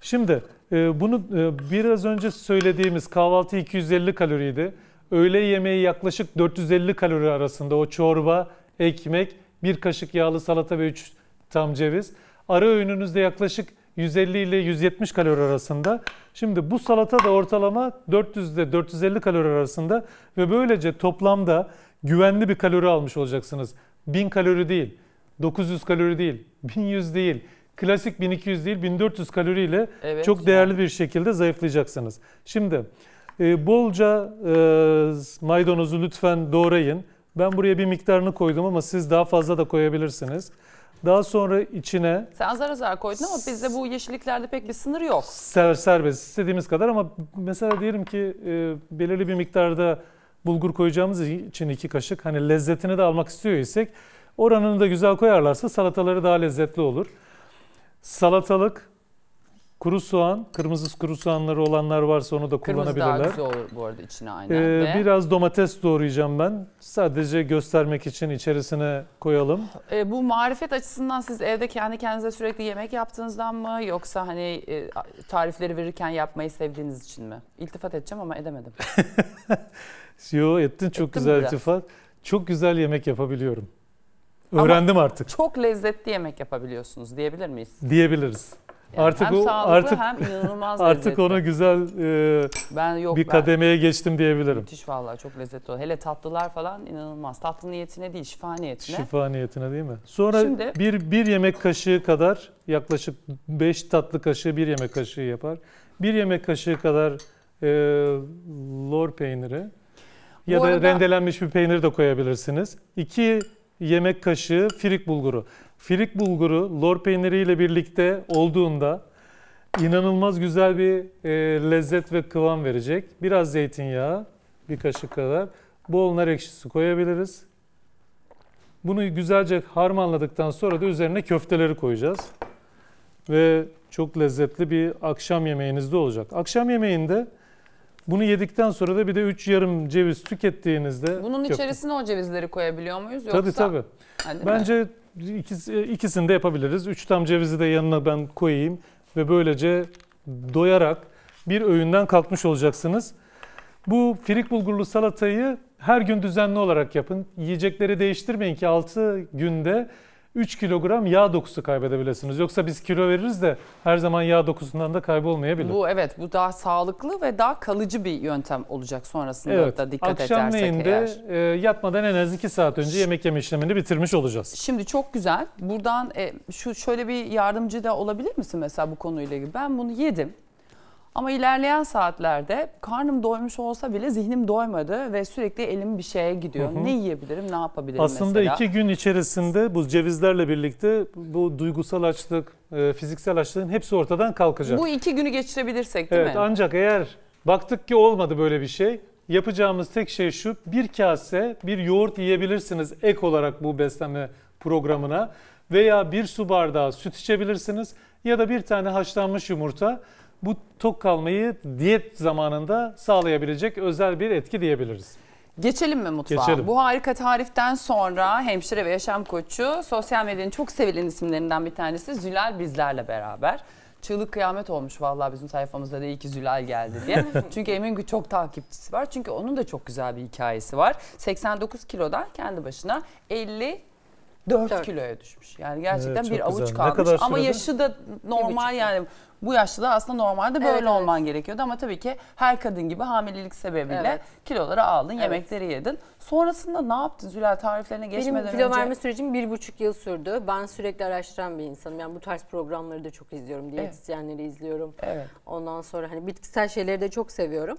Şimdi e, bunu e, biraz önce söylediğimiz kahvaltı 250 kaloriydi. Öğle yemeği yaklaşık 450 kalori arasında o çorba, ekmek, bir kaşık yağlı salata ve üç tam ceviz. Ara öğününüzde yaklaşık 150 ile 170 kalori arasında. Şimdi bu salata da ortalama 400 ile 450 kalori arasında ve böylece toplamda güvenli bir kalori almış olacaksınız. 1000 kalori değil, 900 kalori değil, 1100 değil, klasik 1200 değil 1400 kaloriyle evet, çok değerli yani. bir şekilde zayıflayacaksınız. Şimdi e, bolca e, maydanozu lütfen doğrayın. Ben buraya bir miktarını koydum ama siz daha fazla da koyabilirsiniz. Daha sonra içine... Sen zar zar koydun ama bizde bu yeşilliklerde pek bir sınır yok. Ser, serbest istediğimiz kadar ama mesela diyelim ki e, belirli bir miktarda bulgur koyacağımız için iki kaşık. Hani lezzetini de almak istiyor isek oranını da güzel koyarlarsa salataları daha lezzetli olur. Salatalık, Kuru soğan, kırmızı kuru soğanları olanlar varsa onu da Kırmızı kullanabilirler. daha güzel olur bu arada içine aynen. Ee, biraz domates doğrayacağım ben. Sadece göstermek için içerisine koyalım. Ee, bu marifet açısından siz evde kendi kendinize sürekli yemek yaptığınızdan mı yoksa hani e, tarifleri verirken yapmayı sevdiğiniz için mi? İltifat edeceğim ama edemedim. Yo ettin çok Ettim güzel biraz. iltifat. Çok güzel yemek yapabiliyorum. Öğrendim artık. Çok lezzetli yemek yapabiliyorsunuz diyebilir miyiz? Diyebiliriz artık hem o, sağlıklı artık, hem inanılmaz Artık lezzetli. ona güzel e, ben yok, bir ben, kademeye geçtim diyebilirim. Müthiş vallahi çok lezzetli oldu. Hele tatlılar falan inanılmaz. Tatlı niyetine değil şifa niyetine. Şifa niyetine değil mi? Sonra Şimdi, bir, bir yemek kaşığı kadar yaklaşık 5 tatlı kaşığı bir yemek kaşığı yapar. Bir yemek kaşığı kadar e, lor peyniri ya da arada, rendelenmiş bir peynir de koyabilirsiniz. 2 yemek kaşığı firik bulguru firik bulguru lor peyniriyle birlikte olduğunda inanılmaz güzel bir e, lezzet ve kıvam verecek. Biraz zeytinyağı, bir kaşık kadar. Bol nar ekşisi koyabiliriz. Bunu güzelce harmanladıktan sonra da üzerine köfteleri koyacağız. Ve çok lezzetli bir akşam yemeğinizde olacak. Akşam yemeğinde bunu yedikten sonra da bir de 3 yarım ceviz tükettiğinizde... Bunun köfte. içerisine o cevizleri koyabiliyor muyuz? Yoksa... Tabii tabii. Hadi Bence mi? İkisi, ikisini de yapabiliriz. Üç tam cevizi de yanına ben koyayım ve böylece doyarak bir öğünden kalkmış olacaksınız. Bu firik bulgurlu salatayı her gün düzenli olarak yapın. Yiyecekleri değiştirmeyin ki 6 günde 3 kilogram yağ dokusu kaybedebilirsiniz. Yoksa biz kilo veririz de her zaman yağ dokusundan da kaybolmayabilir. Bu evet bu daha sağlıklı ve daha kalıcı bir yöntem olacak sonrasında evet, da dikkat edersek eğer. Akşamleyin de yatmadan en az 2 saat önce yemek yeme işlemini bitirmiş olacağız. Şimdi çok güzel. Buradan e, şu şöyle bir yardımcı da olabilir misin mesela bu konuyla ilgili? Ben bunu yedim. Ama ilerleyen saatlerde karnım doymuş olsa bile zihnim doymadı ve sürekli elim bir şeye gidiyor. Hı hı. Ne yiyebilirim, ne yapabilirim Aslında mesela? iki gün içerisinde bu cevizlerle birlikte bu duygusal açlık, e, fiziksel açlığın hepsi ortadan kalkacak. Bu iki günü geçirebilirsek değil evet, mi? ancak eğer baktık ki olmadı böyle bir şey yapacağımız tek şey şu bir kase bir yoğurt yiyebilirsiniz ek olarak bu beslenme programına veya bir su bardağı süt içebilirsiniz ya da bir tane haşlanmış yumurta bu tok kalmayı diyet zamanında sağlayabilecek özel bir etki diyebiliriz. Geçelim mi mutfağa? Geçelim. Bu harika tariften sonra hemşire ve yaşam koçu sosyal medyanın çok sevilen isimlerinden bir tanesi Zülal bizlerle beraber. Çığlık kıyamet olmuş vallahi bizim sayfamızda da iyi ki Zülal geldi diye. Çünkü Emingü çok takipçisi var. Çünkü onun da çok güzel bir hikayesi var. 89 kilodan kendi başına 50 4, 4 kiloya düşmüş. Yani gerçekten evet, bir avuç güzel. kalmış. kadar ama yaşı da normal yani bu yaşta da aslında normalde böyle evet, olman evet. gerekiyordu ama tabii ki her kadın gibi hamilelik sebebiyle evet. kiloları aldın, evet. yemekleri yedin. Sonrasında ne yaptın Zülal tariflerine geçmeden önce? Benim kilo verme sürecim bir buçuk yıl sürdü. Ben sürekli araştıran bir insanım. Yani bu tarz programları da çok izliyorum. Diyetisyenleri evet. izliyorum. Evet. Ondan sonra hani bitkisel şeyleri de çok seviyorum.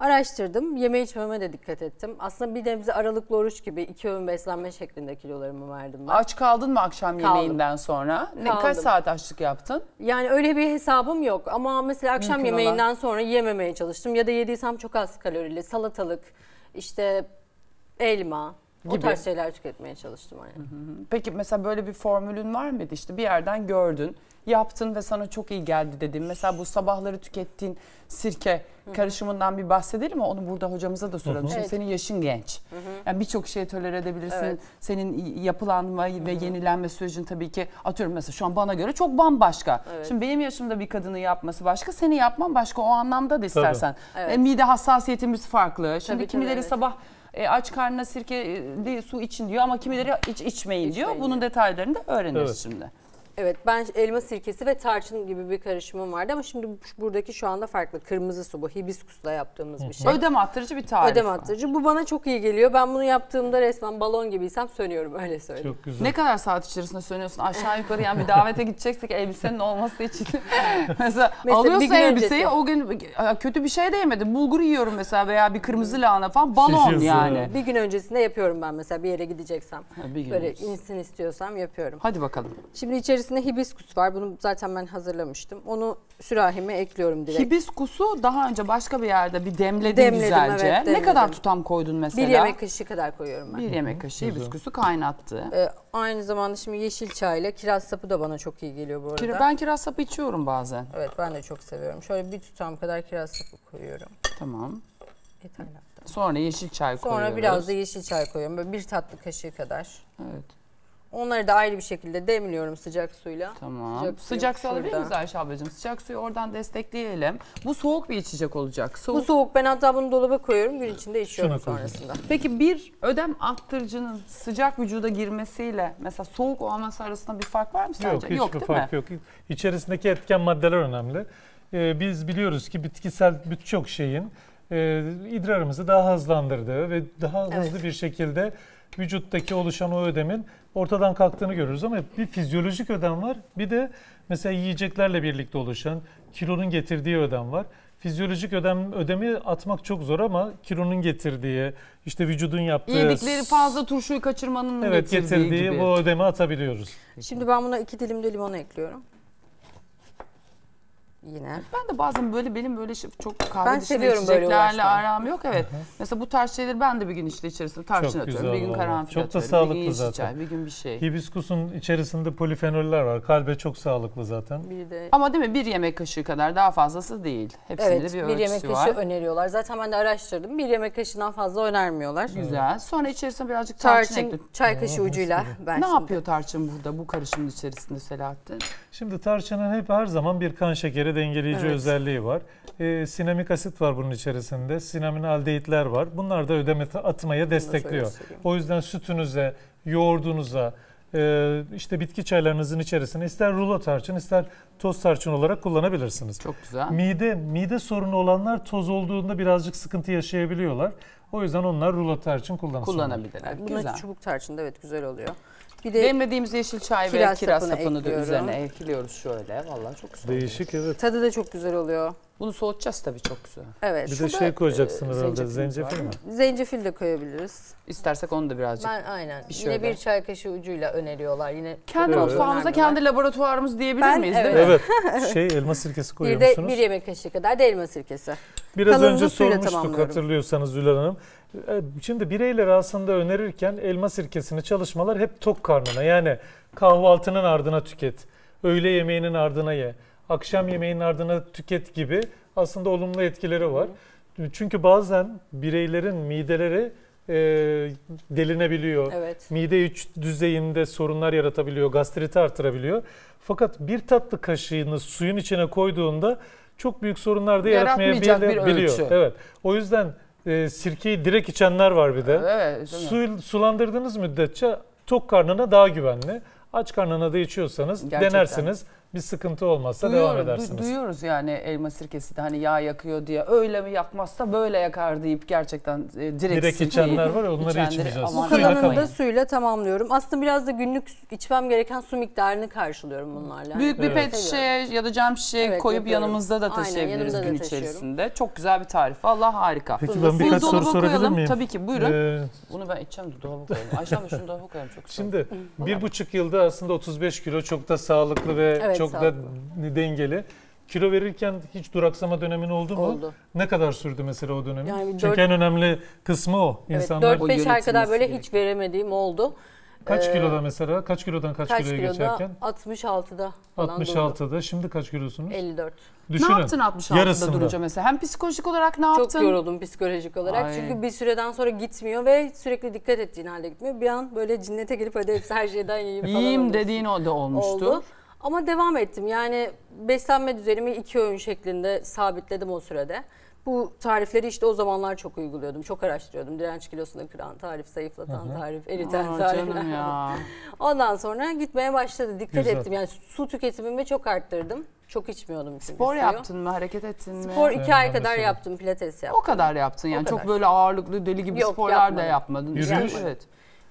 Araştırdım. Yeme içmeme de dikkat ettim. Aslında bir nebze aralıklı oruç gibi iki öğün beslenme şeklinde kilolarımı verdim ben. Aç kaldın mı akşam Kaldım. yemeğinden sonra? Ne, Kaldım. kaç saat açlık yaptın? Yani öyle bir hesabım yok ama mesela akşam Mümkün yemeğinden olan. sonra yememeye çalıştım. Ya da yediysem çok az kalorili salatalık, işte elma, gibi. O tarz şeyler tüketmeye çalıştım. Yani. Peki mesela böyle bir formülün var mıydı? İşte bir yerden gördün yaptın ve sana çok iyi geldi dedim. Mesela bu sabahları tükettiğin sirke karışımından bir bahsedelim mi? Onu burada hocamıza da soralım. Şimdi evet. senin yaşın genç. Yani birçok şeye töler edebilirsin. Evet. Senin yapılanma Hı -hı. ve yenilenme sürecin tabii ki atıyorum mesela şu an bana göre çok bambaşka. Evet. Şimdi benim yaşımda bir kadını yapması başka, seni yapman başka o anlamda da istersen. E, evet. mide hassasiyetimiz farklı. Şimdi tabii, kimileri evet. sabah e, aç karnına sirke su için diyor ama kimileri iç, içmeyin, içmeyin diyor. Bunun detaylarını da öğreniriz evet. şimdi. Evet ben elma sirkesi ve tarçın gibi bir karışımım vardı ama şimdi buradaki şu anda farklı. Kırmızı su bu hibiskusla yaptığımız bir şey. Ödem attırıcı bir tarif. Ödem var. attırıcı. Bu bana çok iyi geliyor. Ben bunu yaptığımda resmen balon gibiysem sönüyorum öyle söyleyeyim. Çok güzel. Ne kadar saat içerisinde sönüyorsun? Aşağı yukarı yani bir davete gideceksek elbisenin olması için. mesela, mesela alıyorsun elbiseyi öncesi. o gün kötü bir şey de Bulgur yiyorum mesela veya bir kırmızı lahana falan balon Şişiyorsun. yani. Bir gün öncesinde yapıyorum ben mesela bir yere gideceksem. Ha, bir gün Böyle insin istiyorsam yapıyorum. Hadi bakalım. Şimdi içerisinde İçerisinde hibiskus var. Bunu zaten ben hazırlamıştım. Onu sürahime ekliyorum direkt. Hibiskusu daha önce başka bir yerde bir demledin Demledim, güzelce. evet, ne kadar tutam koydun mesela? Bir yemek kaşığı kadar koyuyorum ben. Bir yemek kaşığı hibiskusu kaynattı. Ee, aynı zamanda şimdi yeşil çay ile kiraz sapı da bana çok iyi geliyor bu arada. ben kiraz sapı içiyorum bazen. Evet ben de çok seviyorum. Şöyle bir tutam kadar kiraz sapı koyuyorum. Tamam. Yeter Sonra yeşil çay Sonra biraz da yeşil çay koyuyorum. Böyle bir tatlı kaşığı kadar. Evet. Onları da ayrı bir şekilde demliyorum sıcak suyla. Tamam. Sıcak, sıcak su alabilir miyiz Ayşe ablacığım? Sıcak suyu oradan destekleyelim. Bu soğuk bir içecek olacak. Soğuk. Bu soğuk. Ben hatta bunu dolaba koyuyorum. Gün içinde içiyorum Şuna sonrasında. Koyacağım. Peki bir ödem attırıcının sıcak vücuda girmesiyle mesela soğuk olması arasında bir fark var mı sence? Yok hiçbir yok, fark mi? yok. İçerisindeki etken maddeler önemli. Ee, biz biliyoruz ki bitkisel birçok şeyin e, idrarımızı daha hızlandırdığı ve daha evet. hızlı bir şekilde vücuttaki oluşan o ödemin ortadan kalktığını görürüz ama bir fizyolojik ödem var. Bir de mesela yiyeceklerle birlikte oluşan kilonun getirdiği ödem var. Fizyolojik ödem ödemi atmak çok zor ama kilonun getirdiği, işte vücudun yaptığı... Yedikleri fazla turşuyu kaçırmanın evet, getirdiği, getirdiği gibi. bu ödemi atabiliyoruz. Şimdi ben buna iki dilim de limon ekliyorum yine. Ben de bazen böyle benim böyle şey, çok kahve Ben dışında seviyorum içeceklerle aram yok. Evet. Mesela bu tarz şeyleri ben de bir gün işte içerisinde tarçın güzel atıyorum. Bir gün karanfil Çok da atıyorum. sağlıklı bir gün yeşil zaten. çay, bir gün bir şey. Hibiskusun içerisinde polifenoller var. Kalbe çok sağlıklı zaten. Bir de Ama değil mi bir yemek kaşığı kadar daha fazlası değil. Hepsinde evet bir bir, ölçüsü yemek var. kaşığı öneriyorlar. Zaten ben de araştırdım. Bir yemek kaşığından fazla önermiyorlar. Güzel. Sonra içerisine birazcık tarçın, Tarçın çay kaşığı ucuyla ben Ne şimdi- yapıyor tarçın burada bu karışımın içerisinde Selahattin? Şimdi tarçının hep her zaman bir kan şekeri dengeleyici evet. özelliği var. E, sinamik asit var bunun içerisinde. Sinamin aldehitler var. Bunlar da ödeme atmaya destekliyor. O yüzden sütünüze, yoğurdunuza, e, işte bitki çaylarınızın içerisine ister rulo tarçın ister toz tarçın olarak kullanabilirsiniz. Çok güzel. Mide mide sorunu olanlar toz olduğunda birazcık sıkıntı yaşayabiliyorlar. O yüzden onlar rulo tarçın kullansınlar. Kullanabilirler. Buna Güzel. çubuk tarçında evet güzel oluyor. Bir de Demlediğimiz yeşil çay kiraz ve kiraz sapını, sapını da üzerine ekliyoruz şöyle. Vallahi çok güzel. Değişik evet. Tadı da çok güzel oluyor. Bunu soğutacağız tabii çok güzel. Evet. Bir de şey koyacaksınız e, zencefil mi? Zencefil de koyabiliriz. İstersek onu da birazcık. Ben aynen. Bir Yine bir çay kaşığı ucuyla öneriyorlar. Yine kendi mutfağımızda, kendi laboratuvarımız diyebilir ben, miyiz evet. değil mi? Evet. şey elma sirkesi koyuyor bir musunuz? De, bir yemek kaşığı kadar da elma sirkesi. Biraz Kalanını önce sormuştuk hatırlıyorsanız Zülal Hanım. E, şimdi bireyler aslında önerirken elma sirkesini çalışmalar hep tok karnına. Yani kahvaltının ardına tüket. Öğle yemeğinin ardına ye akşam yemeğinin ardına tüket gibi aslında olumlu etkileri var. Çünkü bazen bireylerin mideleri e, delinebiliyor. Evet. Mide üç düzeyinde sorunlar yaratabiliyor, gastriti artırabiliyor. Fakat bir tatlı kaşığını suyun içine koyduğunda çok büyük sorunlar da Yaratmayacak yaratmayabiliyor. Bir ölçü. evet. O yüzden e, sirkeyi direkt içenler var bir de. Evet, Su, sulandırdığınız müddetçe tok karnına daha güvenli. Aç karnına da içiyorsanız Gerçekten. denersiniz bir sıkıntı olmazsa Duyuyorum, devam edersiniz. Du- duyuyoruz yani elma sirkesi de hani yağ yakıyor diye öyle mi yakmazsa böyle yakar deyip gerçekten e, direkt, direkt içenler var ya, onları içenleri içmeyeceğiz. aman Bu Suyla kalanını da suyla tamamlıyorum. Aslında biraz da günlük içmem gereken su miktarını karşılıyorum bunlarla. Büyük bir pet şişeye ya da cam şişeye Evet, koyup yapıyorum. yanımızda da Aynen, taşıyabiliriz yanımda gün taşıyorum. içerisinde. Çok güzel bir tarif. Allah harika. Peki ben birkaç soru Buzdolabı sorabilir koyalım. miyim? Tabii ki buyurun. Ee, Bunu ben içeceğim dolaba koyalım. Ayşe şunu dolaba koyalım çok sağ Şimdi bir buçuk yılda aslında 35 kilo çok da sağlıklı ve Evet, çok çok da dengeli. Kilo verirken hiç duraksama dönemin oldu mu? Oldu. Ne kadar sürdü mesela o dönemin? Yani Çünkü dört- en önemli kısmı o. Evet, İnsanlar 4-5 ay kadar böyle hiç veremediğim oldu. kaç ee, kiloda mesela? Kaç kilodan kaç, Kaç kiloya geçerken? 66'da falan 66'da. Şimdi kaç kilosunuz? 54. Düşünün. Ne yaptın 66'da yarısında. durunca mesela? Hem psikolojik olarak ne yaptın? Çok yaptın? yoruldum psikolojik olarak. Ay. Çünkü bir süreden sonra gitmiyor ve sürekli dikkat ettiğin halde gitmiyor. Bir an böyle cinnete gelip hadi hepsi her şeyden yiyeyim falan İyiyim dediğin o da olmuştu. oldu. Ama devam ettim. Yani beslenme düzenimi iki öğün şeklinde sabitledim o sürede. Bu tarifleri işte o zamanlar çok uyguluyordum. Çok araştırıyordum. Direnç kilosunu kıran tarif, zayıflatan Hı hı. tarif, eriten Aa, tarif. Ondan sonra gitmeye başladı. Dikkat Güzel. ettim. Yani su tüketimimi çok arttırdım. Çok içmiyordum. çünkü Spor suyu. yaptın mı? Hareket ettin mi? Spor iki ay kadar yaptım. Pilates yaptım. O kadar yaptın yani. Çok böyle ağırlıklı deli gibi Yok, sporlar da yapmadım. yapmadın. Yürüyüş? Evet.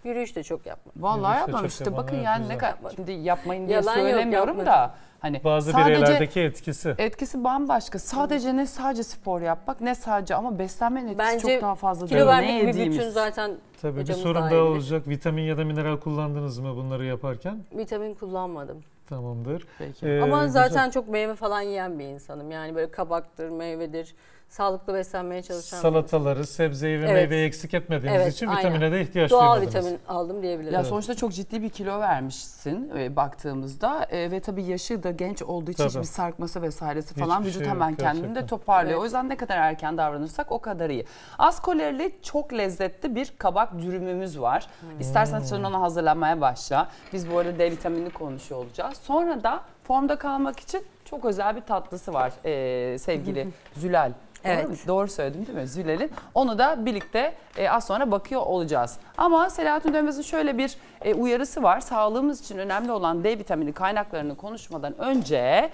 Yürüyüş de çok yapmadım. Vallahi Yürüyüş işte bakın yapmadım. yani ne kadar şimdi yapmayın diye Yalan söylemiyorum yapmadım. da hani Bazı sadece bireylerdeki etkisi. Etkisi bambaşka. Sadece ne sadece spor yapmak ne sadece ama beslenmenin etkisi Bence çok daha fazla kilo değil. vermek bir bütün zaten Tabii bir sorun daha, daha olacak. Vitamin ya da mineral kullandınız mı bunları yaparken? Vitamin kullanmadım. Tamamdır. Peki. Ee, Ama zaten güzel. çok meyve falan yiyen bir insanım. Yani böyle kabaktır, meyvedir sağlıklı beslenmeye çalışan Salataları, sebzeyi ve Evet. meyveyi eksik etmediğiniz Evet, için aynen. de ihtiyaç doğal duymadınız. vitamin aldım diyebilirim. Ya sonuçta çok ciddi bir kilo vermişsin e, baktığımızda E, ve tabii yaşı da genç olduğu için Tabii. hiçbir sarkması vesairesi falan Hiçbir vücut şey yok hemen kendini de toparlıyor. Evet. O yüzden ne kadar erken davranırsak o kadar iyi. Az kalorili çok lezzetli bir kabak dürümümüz var. Hmm. İstersen sen ona hazırlanmaya başla. Biz bu arada D vitamini konuşuyor olacağız. Sonra da formda kalmak için çok özel bir tatlısı var e, sevgili Zülal Evet. Doğru, doğru söyledim değil mi Zülal'in? Onu da birlikte e, az sonra bakıyor olacağız. Ama Selahattin Dönmez'in şöyle bir e, uyarısı var. Sağlığımız için önemli olan D vitamini kaynaklarını konuşmadan önce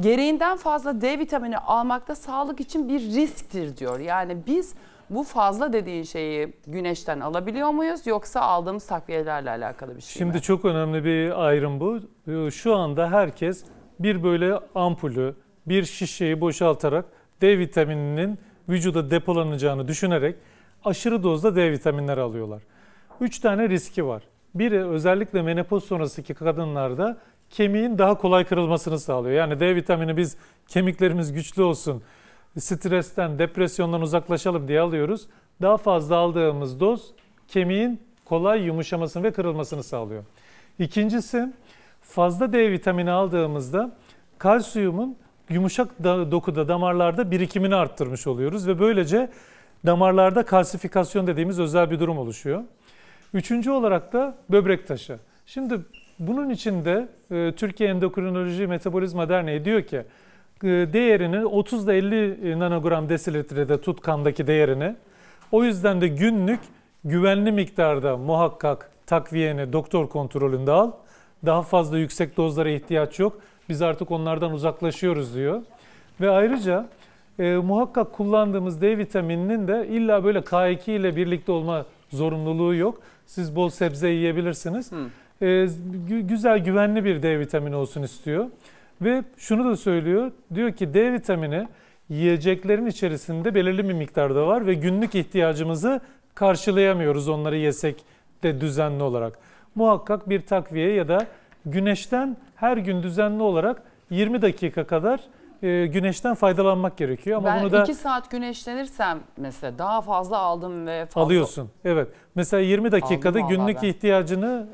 gereğinden fazla D vitamini almakta sağlık için bir risktir diyor. Yani biz bu fazla dediğin şeyi güneşten alabiliyor muyuz yoksa aldığımız takviyelerle alakalı bir şey Şimdi mi? çok önemli bir ayrım bu. Şu anda herkes bir böyle ampulü, bir şişeyi boşaltarak D vitamininin vücuda depolanacağını düşünerek aşırı dozda D vitaminleri alıyorlar. 3 tane riski var. Biri özellikle menopoz sonrasındaki kadınlarda kemiğin daha kolay kırılmasını sağlıyor. Yani D vitamini biz kemiklerimiz güçlü olsun, stresten, depresyondan uzaklaşalım diye alıyoruz. Daha fazla aldığımız doz kemiğin kolay yumuşamasını ve kırılmasını sağlıyor. İkincisi fazla D vitamini aldığımızda kalsiyumun yumuşak da, dokuda damarlarda birikimini arttırmış oluyoruz ve böylece damarlarda kalsifikasyon dediğimiz özel bir durum oluşuyor. Üçüncü olarak da böbrek taşı. Şimdi bunun için de e, Türkiye Endokrinoloji Metabolizma Derneği diyor ki e, değerini 30 50 nanogram desilitrede tut kandaki değerini. O yüzden de günlük güvenli miktarda muhakkak takviyeni doktor kontrolünde al. Daha fazla yüksek dozlara ihtiyaç yok. Biz artık onlardan uzaklaşıyoruz diyor. Ve ayrıca e, muhakkak kullandığımız D vitamininin de illa böyle K2 ile birlikte olma zorunluluğu yok. Siz bol sebze yiyebilirsiniz. Hmm. E, güzel güvenli bir D vitamini olsun istiyor. Ve şunu da söylüyor. Diyor ki D vitamini yiyeceklerin içerisinde belirli bir miktarda var ve günlük ihtiyacımızı karşılayamıyoruz onları yesek de düzenli olarak. Muhakkak bir takviye ya da güneşten her gün düzenli olarak 20 dakika kadar e, güneşten faydalanmak gerekiyor. Ama ben bunu da 2 saat güneşlenirsem mesela daha fazla aldım ve fazla... Alıyorsun evet. Mesela 20 dakikada günlük ben. ihtiyacını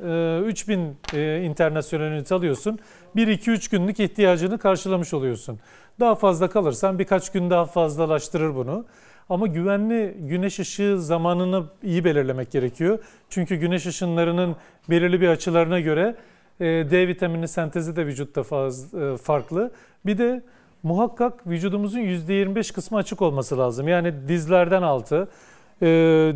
e, 3000 e, internasyonel ünite alıyorsun. 1-2-3 günlük ihtiyacını karşılamış oluyorsun. Daha fazla kalırsan birkaç gün daha fazlalaştırır bunu. Ama güvenli güneş ışığı zamanını iyi belirlemek gerekiyor. Çünkü güneş ışınlarının belirli bir açılarına göre e, D vitamini sentezi de vücutta faz e, farklı. Bir de muhakkak vücudumuzun %25 kısmı açık olması lazım. Yani dizlerden altı, e,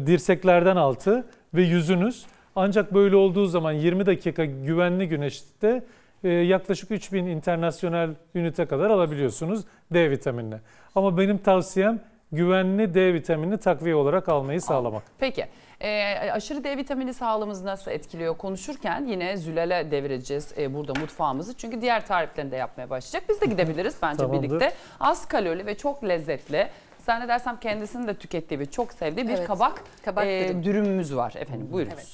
dirseklerden altı ve yüzünüz. Ancak böyle olduğu zaman 20 dakika güvenli güneşte yaklaşık 3000 internasyonel ünite kadar alabiliyorsunuz D vitaminle. Ama benim tavsiyem güvenli D vitamini takviye olarak almayı sağlamak. Peki. E, aşırı D vitamini sağlığımızı nasıl etkiliyor konuşurken yine Zülal'e devireceğiz e, burada mutfağımızı. Çünkü diğer tariflerini de yapmaya başlayacak. Biz de gidebiliriz bence Tamamdır. birlikte. Az kalorili ve çok lezzetli Sen zannedersem kendisinin de tükettiği ve çok sevdiği bir evet, kabak, kabak e, dürümümüz var. Efendim buyurun. Evet.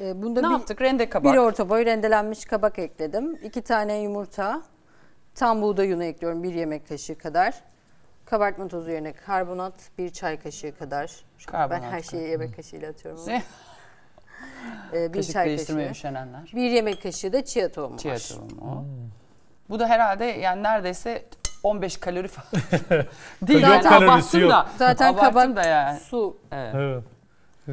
E, bunda ne bir, yaptık? Rende kabak. Bir orta boy rendelenmiş kabak ekledim. İki tane yumurta. Tam buğday unu ekliyorum bir yemek kaşığı kadar. Kabartma tozu yerine karbonat bir çay kaşığı kadar. karbonat, ben her şeyi karbonat. yemek kaşığıyla atıyorum. ee, bir Kaşık çay kaşığı. üşenenler. Bir yemek kaşığı da chia tohumu chia var. Chia tohumu. Bu da herhalde yani neredeyse 15 kalori falan. Değil yok zaten kalorisi yok. Da, zaten kabak da yani. su. Evet. evet.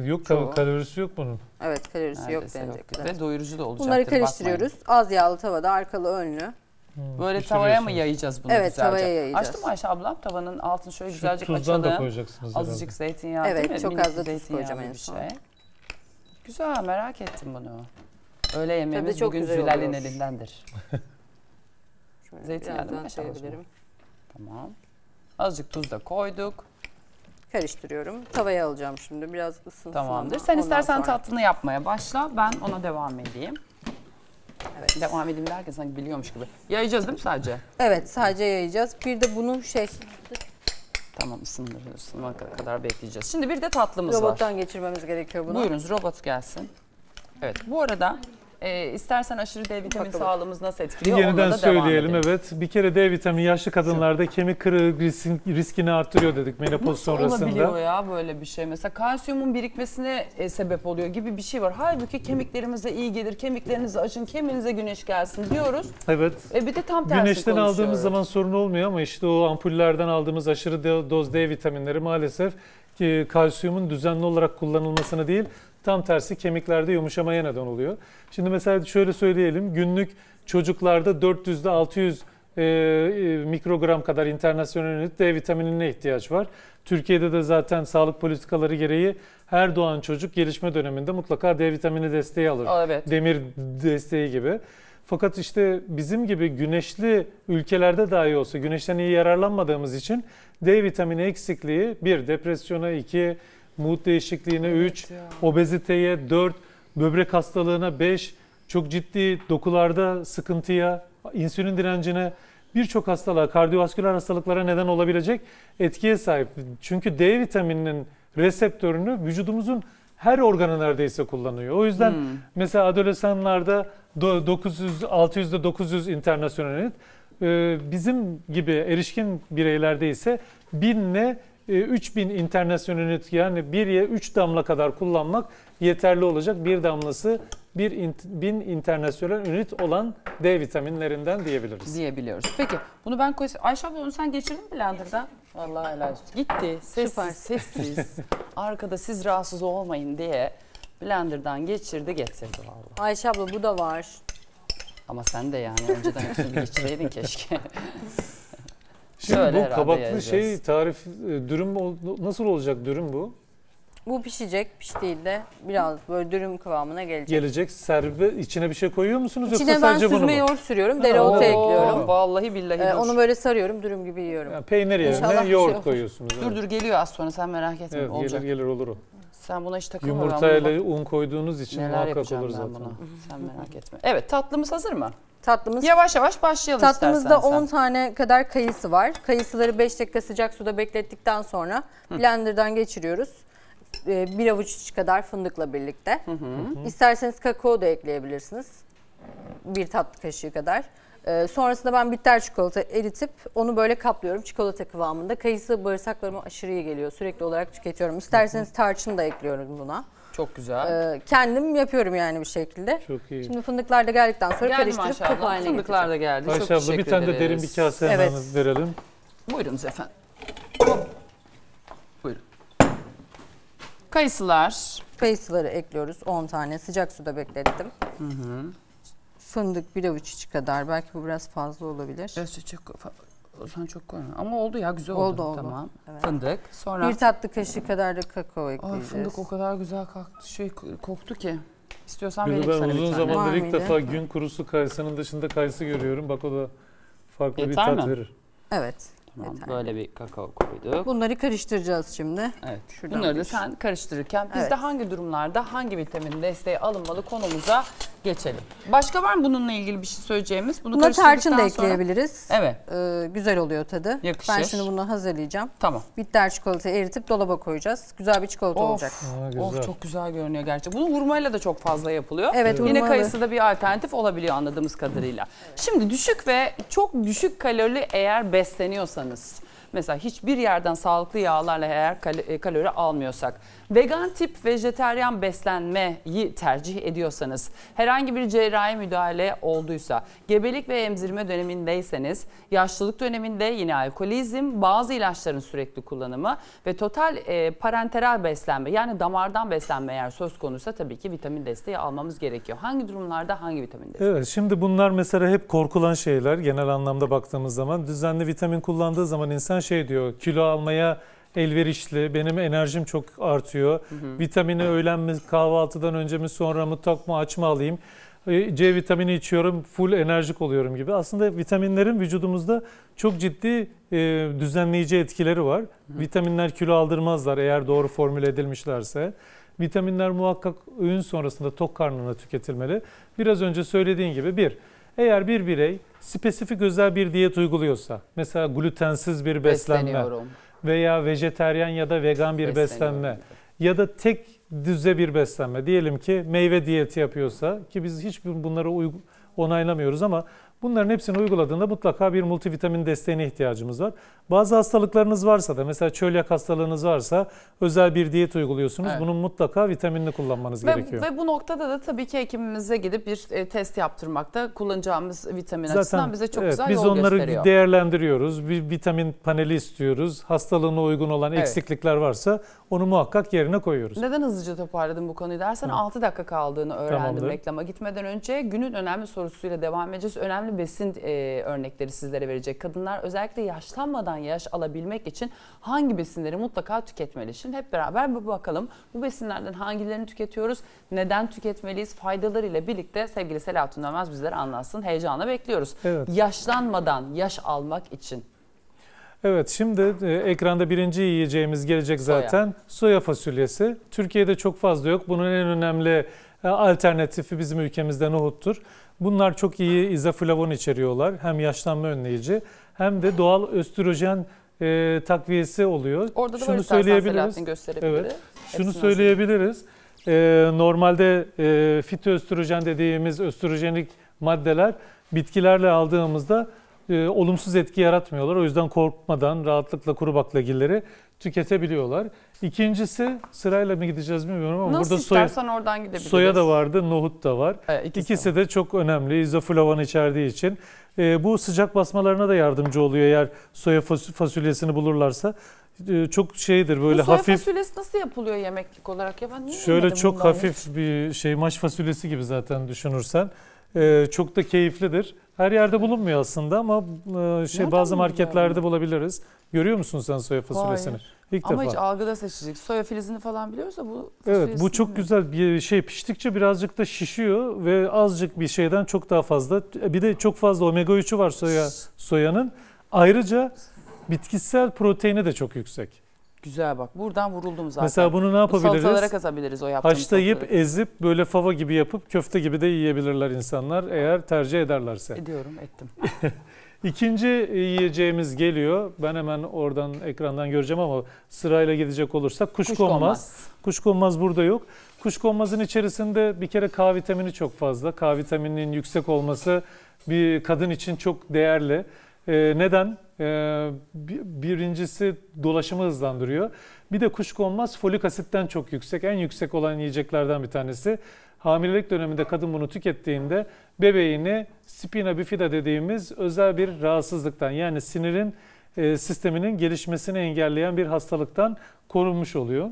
Yok Çoğu. kalorisi yok bunun. Evet kalorisi neredeyse yok denecek. Yok. Ve doyurucu da olacaktır. Bunları karıştırıyoruz. Basmayın. Az yağlı tavada arkalı önlü. Hmm, Böyle tavaya mı yayacağız bunu evet, güzelce? Evet tavaya yayacağız. Açtım Ayşe ablam tavanın altını şöyle Şu güzelce tuzdan açalım. da koyacaksınız Azıcık zeytinyağı evet, değil mi? Evet çok az da tuz koyacağım en Şey. Güzel merak ettim bunu. Öyle yemeğimiz Tabii çok bugün Zülal'in elindendir. zeytinyağı da koyabilirim. Tamam. Azıcık tuz da koyduk karıştırıyorum. Tavaya alacağım şimdi biraz ısınsın. Tamamdır. Sen istersen sonra... tatlını yapmaya başla. Ben ona devam edeyim. Evet. Devam edeyim derken sanki biliyormuş gibi. Yayacağız değil mi sadece? Evet sadece yayacağız. Bir de bunu şey Tamam ısındırıyoruz. Isınana kadar bekleyeceğiz. Şimdi bir de tatlımız var. robottan geçirmemiz gerekiyor bunu. Buyurunuz robot gelsin. Evet bu arada e, istersen aşırı D vitamini sağlığımız nasıl etkiliyor? Yeniden Onunla da söyleyelim devam evet. Bir kere D vitamini yaşlı kadınlarda kemik kırığı riskini artırıyor dedik menopoz nasıl sonrasında. Nasıl olabiliyor ya böyle bir şey? Mesela kalsiyumun birikmesine e, sebep oluyor gibi bir şey var. Halbuki kemiklerimize iyi gelir, kemiklerinizi açın, kemiğinize güneş gelsin diyoruz. Evet. E, bir de tam tersi Güneşten aldığımız zaman sorun olmuyor ama işte o ampullerden aldığımız aşırı doz D vitaminleri maalesef ki kalsiyumun düzenli olarak kullanılmasını değil Tam tersi kemiklerde yumuşamaya neden oluyor. Şimdi mesela şöyle söyleyelim. Günlük çocuklarda 400'de 600 e, e, mikrogram kadar internasyonel D vitaminine ihtiyaç var. Türkiye'de de zaten sağlık politikaları gereği her doğan çocuk gelişme döneminde mutlaka D vitamini desteği alır. evet. Demir desteği gibi. Fakat işte bizim gibi güneşli ülkelerde dahi olsa güneşten iyi yararlanmadığımız için D vitamini eksikliği bir depresyona iki Muhut değişikliğine 3, evet obeziteye 4, böbrek hastalığına 5, çok ciddi dokularda sıkıntıya, insülin direncine birçok hastalığa, kardiyovasküler hastalıklara neden olabilecek etkiye sahip. Çünkü D vitamininin reseptörünü vücudumuzun her organı neredeyse kullanıyor. O yüzden hmm. mesela adolesanlarda 900 600'de 900 internasyonel e, bizim gibi erişkin bireylerde ise 1000 ile 3000 e, internasyonel yani bir ye 3 damla kadar kullanmak yeterli olacak. Bir damlası 1000 internasyonel ünit olan D vitaminlerinden diyebiliriz. Diyebiliyoruz. Peki bunu ben koy... Ayşe abla onu sen geçirdin mi blenderdan? Vallahi helal olsun. Gitti. Sessiz sessiz. Arkada siz rahatsız olmayın diye blenderdan geçirdi getirdi vallahi. Ayşe abla bu da var. Ama sen de yani önceden hepsini geçireydin keşke. Şimdi Şöyle bu kabaklı yiyeceğiz. şey tarif e, dürüm nasıl olacak dürüm bu? Bu pişecek, piştiğinde biraz böyle dürüm kıvamına gelecek. Gelecek, serbe içine bir şey koyuyor musunuz içine yoksa sadece bunu mu? İçine ben süzme yoğurt sürüyorum, dereotu ekliyorum. Vallahi billahi. Ee, onu böyle sarıyorum, dürüm gibi yiyorum. Yani peynir yerine İnşallah şey yoğurt şey koyuyorsunuz. Dur dur geliyor az sonra sen merak etme evet, olacak. Gelir gelir olur o. Sen buna hiç takılma. Yumurtayla un koyduğunuz için Neler muhakkak olur ben zaten. buna. Sen merak etme. Evet tatlımız hazır mı? Tatlımız Yavaş yavaş başlayalım Tatlımızda istersen 10 tane kadar kayısı var. Kayısıları 5 dakika sıcak suda beklettikten sonra blenderdan geçiriyoruz. Ee, bir avuç içi kadar fındıkla birlikte. İsterseniz kakao da ekleyebilirsiniz. Bir tatlı kaşığı kadar. E, sonrasında ben bitter çikolata eritip onu böyle kaplıyorum çikolata kıvamında. Kayısı bağırsaklarıma aşırı iyi geliyor. Sürekli olarak tüketiyorum. İsterseniz tarçın da ekliyorum buna. Çok güzel. Ee, kendim yapıyorum yani bir şekilde. Çok iyi. Şimdi fındıklar da geldikten sonra Geldi karıştırıp maşallah. haline Fındıklar da geldi. Ayşe Çok abla bir teşekkür tane de derin bir kase Evet. verelim. Buyurunuz efendim. Hop. Buyurun. Kayısılar. Kayısıları ekliyoruz 10 tane sıcak suda beklettim fındık, bir avuç içi kadar. Belki bu biraz fazla olabilir. Biraz çok o çok koyma. Ama oldu ya güzel oldu. Oldu oldu. Tamam. Evet. Fındık. Sonra Bir tatlı kaşığı kadar da kakao Ay ekleyeceğiz. fındık o kadar güzel kalktı, şey koktu ki. İstiyorsan vereyim ben sana bir uzun tane. zamandır ilk defa gün kurusu kayısının dışında kayısı görüyorum. Bak o da farklı bir tat mi? verir. Evet. Tamam, yeter. böyle bir kakao koyduk. Bunları karıştıracağız şimdi. Evet. Şuradan Bunları da sen karıştırırken biz de hangi durumlarda hangi vitamin desteği alınmalı konumuza geçelim. Başka var mı bununla ilgili bir şey söyleyeceğimiz? Bunu Buna tarçın da ekleyebiliriz. Sonra... Evet. Ee, güzel oluyor tadı. Yakışır. Ben şimdi bunu hazırlayacağım. Tamam. Bitter çikolatayı eritip dolaba koyacağız. Güzel bir çikolata of. olacak. Ha, güzel. Of çok güzel görünüyor gerçekten. Bunu hurmayla da çok fazla yapılıyor. Evet, evet. Yine kayısı da bir alternatif olabiliyor anladığımız kadarıyla. Evet. Şimdi düşük ve çok düşük kalorili eğer besleniyorsanız Mesela hiçbir yerden sağlıklı yağlarla eğer e, kalori almıyorsak, vegan tip vejeteryan beslenmeyi tercih ediyorsanız, herhangi bir cerrahi müdahale olduysa, gebelik ve emzirme dönemindeyseniz, yaşlılık döneminde yine alkolizm, bazı ilaçların sürekli kullanımı ve total e, parenteral beslenme yani damardan beslenme eğer söz konuysa tabii ki vitamin desteği almamız gerekiyor. Hangi durumlarda hangi vitamin desteği? Evet şimdi bunlar mesela hep korkulan şeyler genel anlamda baktığımız zaman. Düzenli vitamin kullandığı zaman insan şey diyor kilo almaya elverişli, benim enerjim çok artıyor. Hı hı. Vitamini öğlen mi, kahvaltıdan önce mi, sonra mı, tok mu, aç mı alayım? E, C vitamini içiyorum, full enerjik oluyorum gibi. Aslında vitaminlerin vücudumuzda çok ciddi e, düzenleyici etkileri var. Hı. Vitaminler kilo aldırmazlar eğer doğru formüle edilmişlerse. Vitaminler muhakkak öğün sonrasında tok karnına tüketilmeli. Biraz önce söylediğin gibi bir, eğer bir birey spesifik özel bir diyet uyguluyorsa, mesela glutensiz bir beslenme veya vejeteryan ya da vegan bir beslenme ya da tek düzde bir beslenme. Diyelim ki meyve diyeti yapıyorsa ki biz hiç bunlara onaylamıyoruz ama Bunların hepsini uyguladığında mutlaka bir multivitamin desteğine ihtiyacımız var. Bazı hastalıklarınız varsa da mesela çölyak hastalığınız varsa özel bir diyet uyguluyorsunuz. Evet. Bunun mutlaka vitaminini kullanmanız ve, gerekiyor. Ve bu noktada da tabii ki hekimimize gidip bir e, test yaptırmakta kullanacağımız vitamin Zaten, açısından bize çok evet, güzel biz yol gösteriyor. Biz onları değerlendiriyoruz. Bir vitamin paneli istiyoruz. Hastalığına uygun olan evet. eksiklikler varsa onu muhakkak yerine koyuyoruz. Neden hızlıca toparladım bu konuyu dersen Hı. 6 dakika kaldığını öğrendim Tamamdır. reklama gitmeden önce. Günün önemli sorusuyla devam edeceğiz. Önemli yararlı besin e, örnekleri sizlere verecek. Kadınlar özellikle yaşlanmadan yaş alabilmek için hangi besinleri mutlaka tüketmeli? Şimdi hep beraber bir bakalım. Bu besinlerden hangilerini tüketiyoruz? Neden tüketmeliyiz? Faydalarıyla birlikte sevgili Selahattin Ömez bizlere anlatsın. Heyecanla bekliyoruz. Evet. Yaşlanmadan yaş almak için. Evet şimdi e, ekranda birinci yiyeceğimiz gelecek zaten. Soya. Soya fasulyesi. Türkiye'de çok fazla yok. Bunun en önemli e, alternatifi bizim ülkemizde nohuttur. Bunlar çok iyi izoflavon içeriyorlar. Hem yaşlanma önleyici hem de doğal östrojen e, takviyesi oluyor. Orada da Şunu söyleyebiliriz. Evet. Şunu Hepsini söyleyebiliriz. E, normalde e, fitoöstrojen dediğimiz östrojenik maddeler bitkilerle aldığımızda e, olumsuz etki yaratmıyorlar. O yüzden korkmadan rahatlıkla kuru baklagilleri tüketebiliyorlar. İkincisi sırayla mı gideceğiz bilmiyorum ama Nasıl burada soya, oradan gidebiliriz. soya da vardı, nohut da var. Evet, ikisi, ikisi de. çok önemli. İzoflavon içerdiği için. E, bu sıcak basmalarına da yardımcı oluyor eğer soya fasulyesini bulurlarsa ee, çok şeydir böyle Bu hafif. fasulyesi nasıl yapılıyor yemeklik olarak ya ben niye Şöyle çok hafif hiç? bir şey maş fasulyesi gibi zaten düşünürsen. Ee, çok da keyiflidir. Her yerde bulunmuyor aslında ama e, şey Nereden bazı marketlerde yani? bulabiliriz. Görüyor musun sen soya fasulyesini? Hayır. İlk Ama defa. hiç algıda seçecek. Soya filizini falan biliyorsa bu Evet bu çok mi? güzel bir şey piştikçe birazcık da şişiyor ve azıcık bir şeyden çok daha fazla. E, bir de çok fazla omega 3'ü var soya soyanın. Ayrıca bitkisel proteini de çok yüksek. Güzel bak. Buradan vuruldum zaten. Mesela bunu ne yapabiliriz? Bu salatalara kazabiliriz o yaptığımız Haşlayıp, salataları. ezip böyle fava gibi yapıp köfte gibi de yiyebilirler insanlar eğer tercih ederlerse. Ediyorum, ettim. İkinci e, yiyeceğimiz geliyor. Ben hemen oradan ekrandan göreceğim ama sırayla gidecek olursak kuşkonmaz. Kuşkonmaz burada yok. Kuşkonmazın içerisinde bir kere K vitamini çok fazla. K vitamininin yüksek olması bir kadın için çok değerli. Ee, neden? Ee, birincisi dolaşımı hızlandırıyor. Bir de kuşkonmaz folik asitten çok yüksek. En yüksek olan yiyeceklerden bir tanesi hamilelik döneminde kadın bunu tükettiğinde bebeğini spina bifida dediğimiz özel bir rahatsızlıktan yani sinirin e, sisteminin gelişmesini engelleyen bir hastalıktan korunmuş oluyor.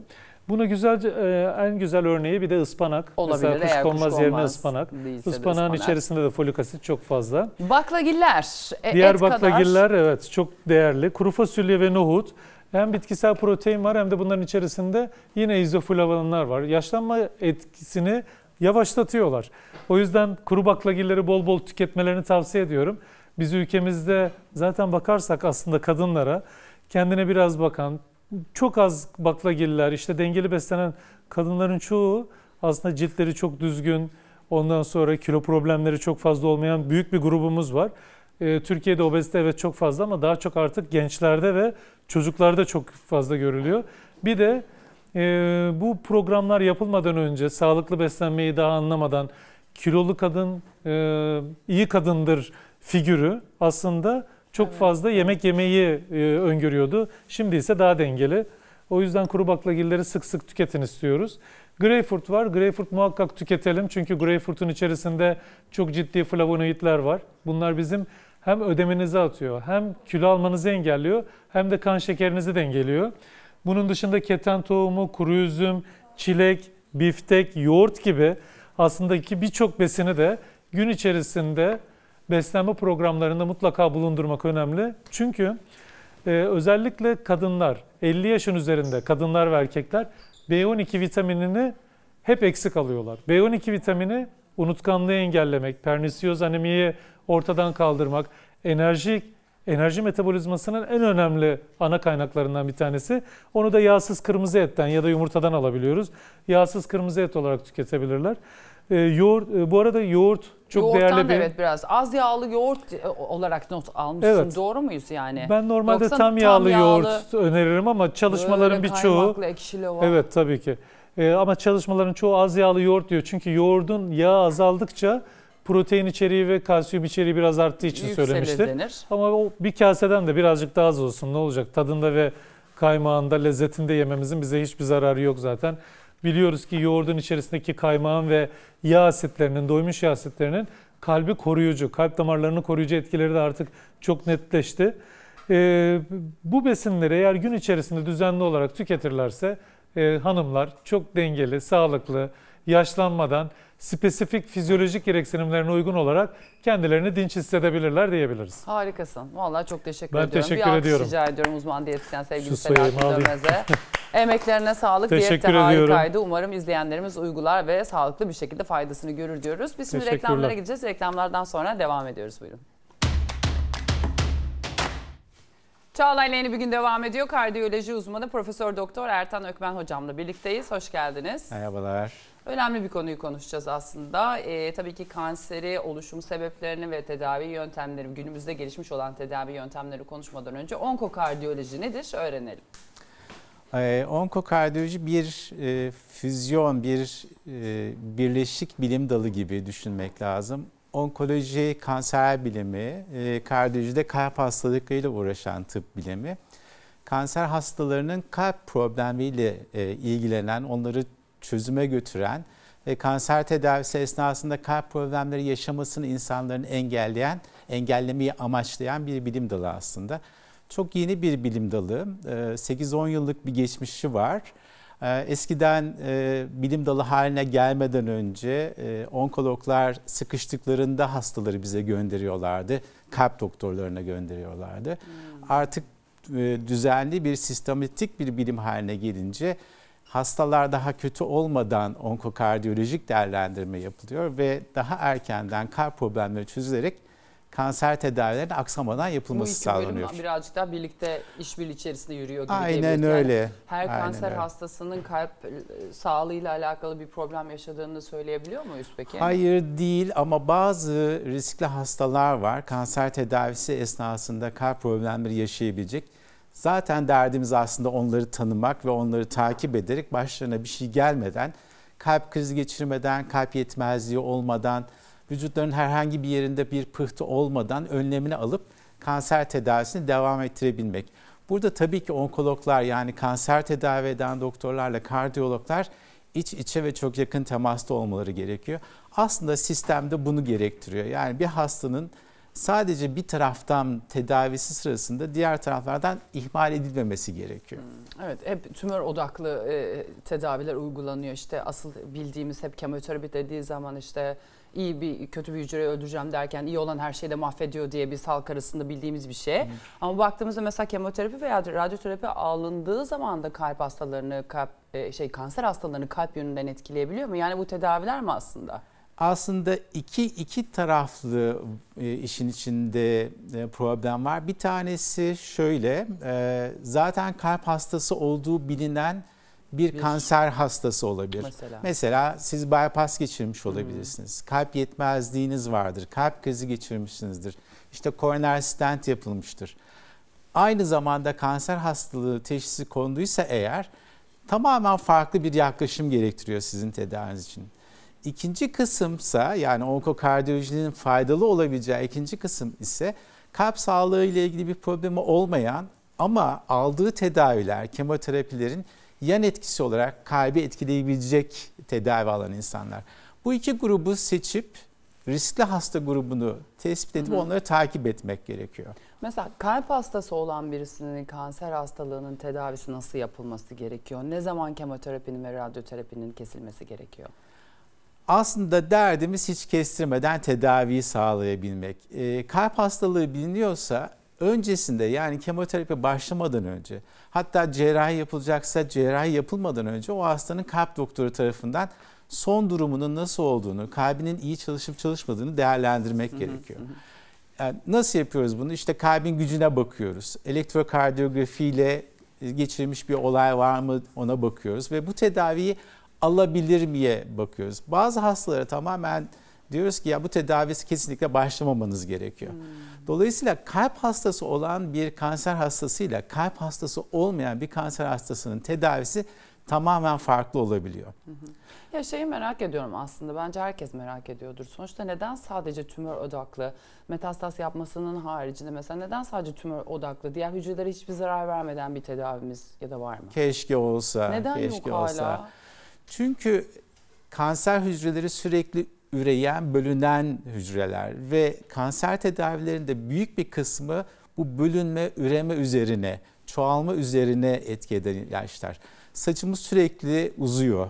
Buna güzel e, en güzel örneği bir de ıspanak. Olabilir. Mesela kuşkonmaz konmaz yerine ıspanak. Değilse Ispanağın ıspanak. içerisinde de folik asit çok fazla. Baklagiller. E, Diğer et baklagiller kadar. evet çok değerli. Kuru fasulye ve nohut. Hem bitkisel protein var hem de bunların içerisinde yine izoflavonlar var. Yaşlanma etkisini yavaşlatıyorlar. O yüzden kuru baklagilleri bol bol tüketmelerini tavsiye ediyorum. Biz ülkemizde zaten bakarsak aslında kadınlara kendine biraz bakan, çok az baklagiller, işte dengeli beslenen kadınların çoğu aslında ciltleri çok düzgün, ondan sonra kilo problemleri çok fazla olmayan büyük bir grubumuz var. Ee, Türkiye'de obezite evet çok fazla ama daha çok artık gençlerde ve çocuklarda çok fazla görülüyor. Bir de e, bu programlar yapılmadan önce sağlıklı beslenmeyi daha anlamadan kilolu kadın e, iyi kadındır figürü aslında çok fazla yemek yemeyi e, öngörüyordu. Şimdi ise daha dengeli. O yüzden kuru baklagilleri sık sık tüketin istiyoruz. Greyfurt var. Greyfurt muhakkak tüketelim. Çünkü greyfurtun içerisinde çok ciddi flavonoidler var. Bunlar bizim hem ödemenizi atıyor, hem kilo almanızı engelliyor, hem de kan şekerinizi dengeliyor. Bunun dışında keten tohumu, kuru üzüm, çilek, biftek, yoğurt gibi aslında ki birçok besini de gün içerisinde beslenme programlarında mutlaka bulundurmak önemli. Çünkü e, özellikle kadınlar, 50 yaşın üzerinde kadınlar ve erkekler B12 vitaminini hep eksik alıyorlar. B12 vitamini unutkanlığı engellemek, pernisiyoz anemiyi ortadan kaldırmak, enerjik enerji metabolizmasının en önemli ana kaynaklarından bir tanesi. Onu da yağsız kırmızı etten ya da yumurtadan alabiliyoruz. Yağsız kırmızı et olarak tüketebilirler. E, yoğurt, e, bu arada yoğurt çok Yoğurttan değerli bir... evet biraz az yağlı yoğurt e, olarak not almışsın. Evet. Doğru muyuz yani? Ben normalde Yoksa tam yağlı, tam yağlı yoğurt öneririm ama çalışmaların birçoğu... ekşili Evet tabii ki. E, ama çalışmaların çoğu az yağlı yoğurt diyor. Çünkü yoğurdun yağı azaldıkça protein içeriği ve kalsiyum içeriği biraz arttığı için Yükselir söylemiştir. denir. Ama o bir kaseden de birazcık daha az olsun ne olacak? Tadında ve kaymağında, lezzetinde yememizin bize hiçbir zararı yok zaten. Biliyoruz ki yoğurdun içerisindeki kaymağın ve yağ asitlerinin, doymuş yağ asitlerinin kalbi koruyucu, kalp damarlarını koruyucu etkileri de artık çok netleşti. Ee, bu besinleri eğer gün içerisinde düzenli olarak tüketirlerse e, hanımlar çok dengeli, sağlıklı, yaşlanmadan spesifik fizyolojik gereksinimlerine uygun olarak kendilerini dinç hissedebilirler diyebiliriz. Harikasın. Vallahi çok teşekkür ben ediyorum. Teşekkür bir ediyorum. rica ediyorum uzman diyetisyen sevgili Selahattin Dönmez'e. Emeklerine sağlık. Teşekkür Diyette ediyorum. harikaydı. Umarım izleyenlerimiz uygular ve sağlıklı bir şekilde faydasını görür diyoruz. Biz şimdi reklamlara gideceğiz. Reklamlardan sonra devam ediyoruz. Buyurun. Çağla'yla yeni bir gün devam ediyor. Kardiyoloji uzmanı Profesör Doktor Ertan Ökmen hocamla birlikteyiz. Hoş geldiniz. Merhabalar. Önemli bir konuyu konuşacağız aslında. E, tabii ki kanseri oluşum sebeplerini ve tedavi yöntemleri, günümüzde gelişmiş olan tedavi yöntemleri konuşmadan önce onkokardiyoloji nedir öğrenelim. E, onkokardiyoloji bir e, füzyon, bir e, birleşik bilim dalı gibi düşünmek lazım. Onkoloji, kanser bilimi, e, kardiyolojide kalp hastalıklarıyla uğraşan tıp bilimi. Kanser hastalarının kalp problemiyle e, ilgilenen, onları çözüme götüren ve kanser tedavisi esnasında kalp problemleri yaşamasını insanların engelleyen, engellemeyi amaçlayan bir bilim dalı aslında. Çok yeni bir bilim dalı. 8-10 ee, yıllık bir geçmişi var. Ee, eskiden e, bilim dalı haline gelmeden önce e, onkologlar sıkıştıklarında hastaları bize gönderiyorlardı. Kalp doktorlarına gönderiyorlardı. Hmm. Artık e, düzenli bir sistematik bir bilim haline gelince hastalar daha kötü olmadan onkokardiyolojik değerlendirme yapılıyor ve daha erkenden kalp problemleri çözülerek kanser tedavilerinin aksamadan yapılması Bu iki sağlanıyor. Bu birazcık daha birlikte işbirliği içerisinde yürüyor gibi Aynen yani öyle. Her Aynen kanser öyle. hastasının kalp e, sağlığıyla alakalı bir problem yaşadığını söyleyebiliyor muyuz peki? Hayır değil ama bazı riskli hastalar var. Kanser tedavisi esnasında kalp problemleri yaşayabilecek. Zaten derdimiz aslında onları tanımak ve onları takip ederek başlarına bir şey gelmeden, kalp krizi geçirmeden, kalp yetmezliği olmadan, vücutların herhangi bir yerinde bir pıhtı olmadan önlemini alıp kanser tedavisini devam ettirebilmek. Burada tabii ki onkologlar yani kanser tedavi eden doktorlarla kardiyologlar iç içe ve çok yakın temasta olmaları gerekiyor. Aslında sistemde bunu gerektiriyor. Yani bir hastanın sadece bir taraftan tedavisi sırasında diğer taraflardan ihmal edilmemesi gerekiyor. Hmm, evet hep tümör odaklı e, tedaviler uygulanıyor. İşte asıl bildiğimiz hep kemoterapi dediği zaman işte iyi bir kötü bir hücreyi öldüreceğim derken iyi olan her şeyi de mahvediyor diye bir halk arasında bildiğimiz bir şey. Hı. Hmm. Ama baktığımızda mesela kemoterapi veya radyoterapi alındığı zaman da kalp hastalarını, kalp, e, şey kanser hastalarını kalp yönünden etkileyebiliyor mu? Yani bu tedaviler mi aslında? aslında iki iki taraflı e, işin içinde e, problem var. Bir tanesi şöyle, e, zaten kalp hastası olduğu bilinen bir, bir kanser hastası olabilir. Mesela. mesela siz bypass geçirmiş olabilirsiniz. Hmm. Kalp yetmezliğiniz vardır. Kalp krizi geçirmişsinizdir. İşte koroner stent yapılmıştır. Aynı zamanda kanser hastalığı teşhisi konduysa eğer tamamen farklı bir yaklaşım gerektiriyor sizin tedaviniz için. İkinci kısımsa yani onkokardiyolojinin faydalı olabileceği ikinci kısım ise kalp sağlığı ile ilgili bir problemi olmayan ama aldığı tedaviler, kemoterapilerin yan etkisi olarak kalbi etkileyebilecek tedavi alan insanlar. Bu iki grubu seçip riskli hasta grubunu tespit edip hı onları takip etmek gerekiyor. Mesela kalp hastası olan birisinin kanser hastalığının tedavisi nasıl yapılması gerekiyor? Ne zaman kemoterapinin ve radyoterapinin kesilmesi gerekiyor? aslında derdimiz hiç kestirmeden tedaviyi sağlayabilmek. E, kalp hastalığı biliniyorsa öncesinde yani kemoterapi başlamadan önce hatta cerrahi yapılacaksa cerrahi yapılmadan önce o hastanın kalp doktoru tarafından son durumunun nasıl olduğunu, kalbinin iyi çalışıp çalışmadığını değerlendirmek gerekiyor. Yani nasıl yapıyoruz bunu? İşte kalbin gücüne bakıyoruz. Elektrokardiyografiyle geçirmiş bir olay var mı ona bakıyoruz ve bu tedaviyi alabilir miye bakıyoruz. Bazı hastalara tamamen diyoruz ki ya bu tedavisi kesinlikle başlamamanız gerekiyor. Hmm. Dolayısıyla kalp hastası olan bir kanser hastasıyla kalp hastası olmayan bir kanser hastasının tedavisi tamamen farklı olabiliyor. Hı Ya şeyi merak ediyorum aslında. Bence herkes merak ediyordur. Sonuçta neden sadece tümör odaklı metastas yapmasının haricinde mesela neden sadece tümör odaklı diğer hücrelere hiçbir zarar vermeden bir tedavimiz ya da var mı? Keşke olsa. Neden keşke yok olsa. hala? Çünkü kanser hücreleri sürekli üreyen, bölünen hücreler ve kanser tedavilerinde büyük bir kısmı bu bölünme, üreme üzerine, çoğalma üzerine etki eden ilaçlar. Saçımız sürekli uzuyor.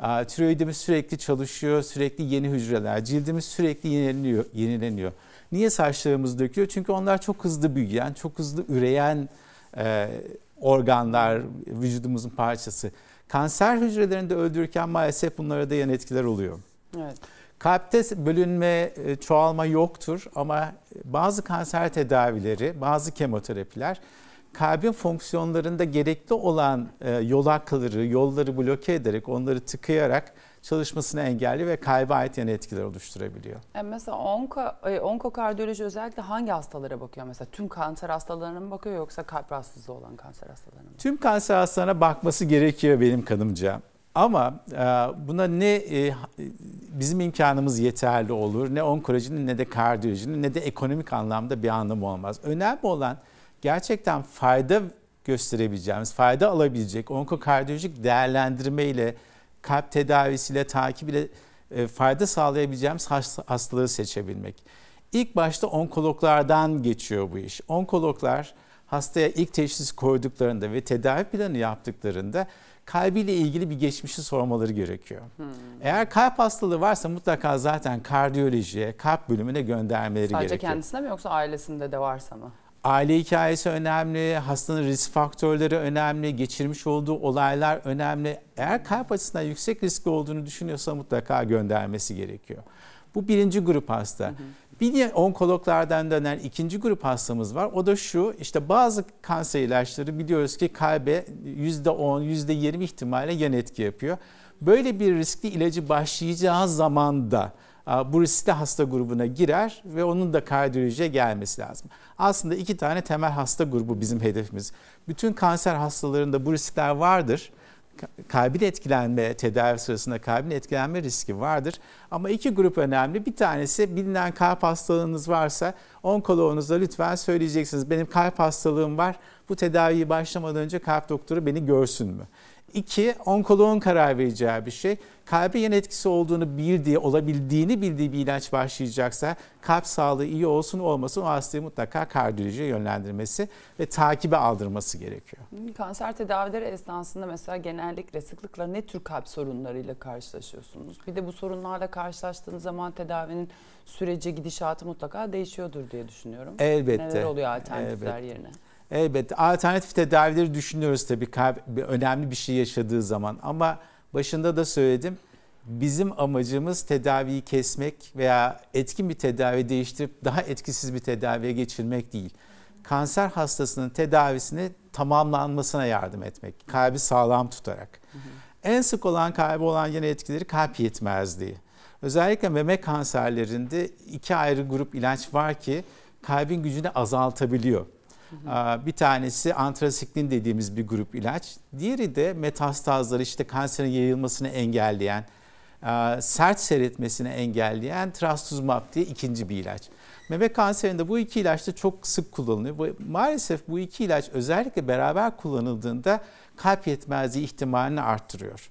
Tiroidimiz sürekli çalışıyor, sürekli yeni hücreler, cildimiz sürekli yenileniyor. yenileniyor. Niye saçlarımız döküyor? Çünkü onlar çok hızlı büyüyen, çok hızlı üreyen e, organlar, vücudumuzun parçası. Kanser hücrelerini de öldürürken maalesef bunlara da yan etkiler oluyor. Evet. Kalpte bölünme, e, çoğalma yoktur ama bazı kanser tedavileri, bazı kemoterapiler kalbin fonksiyonlarında gerekli olan e, yolakları, yolları bloke ederek, onları tıkayarak çalışmasını engelli ve kalbe ait yan etkiler oluşturabiliyor. Yani e, mesela onko, e, onkokardiyoloji özellikle hangi hastalara bakıyor? Mesela tüm kanser hastalarına mı bakıyor yoksa kalp rahatsızlığı olan kanser hastalarına mı? Tüm kanser hastalarına bakması gerekiyor benim kanımca. Ama e, buna ne bizim imkanımız yeterli olur, ne onkolojinin ne de kardiyolojinin ne de ekonomik anlamda bir anlamı olmaz. Önemli olan gerçekten fayda gösterebileceğimiz, fayda alabilecek onkokardiyolojik değerlendirme ile kalp tedavisiyle, takip ile e, fayda sağlayabileceğimiz hastalığı seçebilmek. İlk başta onkologlardan geçiyor bu iş. Onkologlar hastaya ilk teşhis koyduklarında ve tedavi planı yaptıklarında kalbiyle ilgili bir geçmişi sormaları gerekiyor. Hmm. Eğer kalp hastalığı varsa mutlaka zaten kardiyolojiye, kalp bölümüne göndermeleri Sadece gerekiyor. Sadece kendisinde mi yoksa ailesinde de varsa mı? aile hikayesi önemli, hastanın risk faktörleri önemli, geçirmiş olduğu olaylar önemli. Eğer kalp açısından yüksek riskli olduğunu düşünüyorsa mutlaka göndermesi gerekiyor. Bu birinci grup hasta. Bir hı. onkologlardan dönen ikinci grup hastamız var. O da şu işte bazı kanser ilaçları biliyoruz ki kalbe %10, %20 ihtimalle yan etki yapıyor. Böyle bir riskli ilacı başlayacağı zamanda bu da hasta grubuna girer ve onun da kardiyolojiye gelmesi lazım. Aslında iki tane temel hasta grubu bizim hedefimiz. Bütün kanser hastalarında bu riskler vardır kalbin etkilenme tedavi sırasında kalbin etkilenme riski vardır. Ama iki grup önemli. Bir tanesi bilinen kalp hastalığınız varsa onkoloğunuzda lütfen söyleyeceksiniz. Benim kalp hastalığım var. Bu tedaviyi başlamadan önce kalp doktoru beni görsün mü? İki, onkoloğun karar vereceği bir şey. Kalbe yan etkisi olduğunu bildiği, olabildiğini bildiği bir ilaç başlayacaksa kalp sağlığı iyi olsun olmasın o hastayı mutlaka kardiyolojiye yönlendirmesi ve takibe aldırması gerekiyor. Kanser tedavileri esnasında mesela genellikle sıklıkla ne tür kalp sorunlarıyla karşılaşıyorsunuz? Bir de bu sorunlarla karşılaştığınız zaman tedavinin sürece gidişatı mutlaka değişiyordur diye düşünüyorum. Elbette. Neler oluyor alternatifler Elbette. yerine? Elbette alternatif tedavileri düşünüyoruz tabii kalp, bir önemli bir şey yaşadığı zaman ama başında da söyledim bizim amacımız tedaviyi kesmek veya etkin bir tedavi değiştirip daha etkisiz bir tedaviye geçirmek değil. Kanser hastasının tedavisini tamamlanmasına yardım etmek, kalbi sağlam tutarak. En sık olan kalbi olan yeni etkileri kalp yetmezliği. Özellikle meme kanserlerinde iki ayrı grup ilaç var ki kalbin gücünü azaltabiliyor. Bir tanesi antrasiklin dediğimiz bir grup ilaç. Diğeri de metastazları işte kanserin yayılmasını engelleyen, sert seyretmesini engelleyen trastuzumab diye ikinci bir ilaç. Meme kanserinde bu iki ilaç da çok sık kullanılıyor. Maalesef bu iki ilaç özellikle beraber kullanıldığında kalp yetmezliği ihtimalini arttırıyor.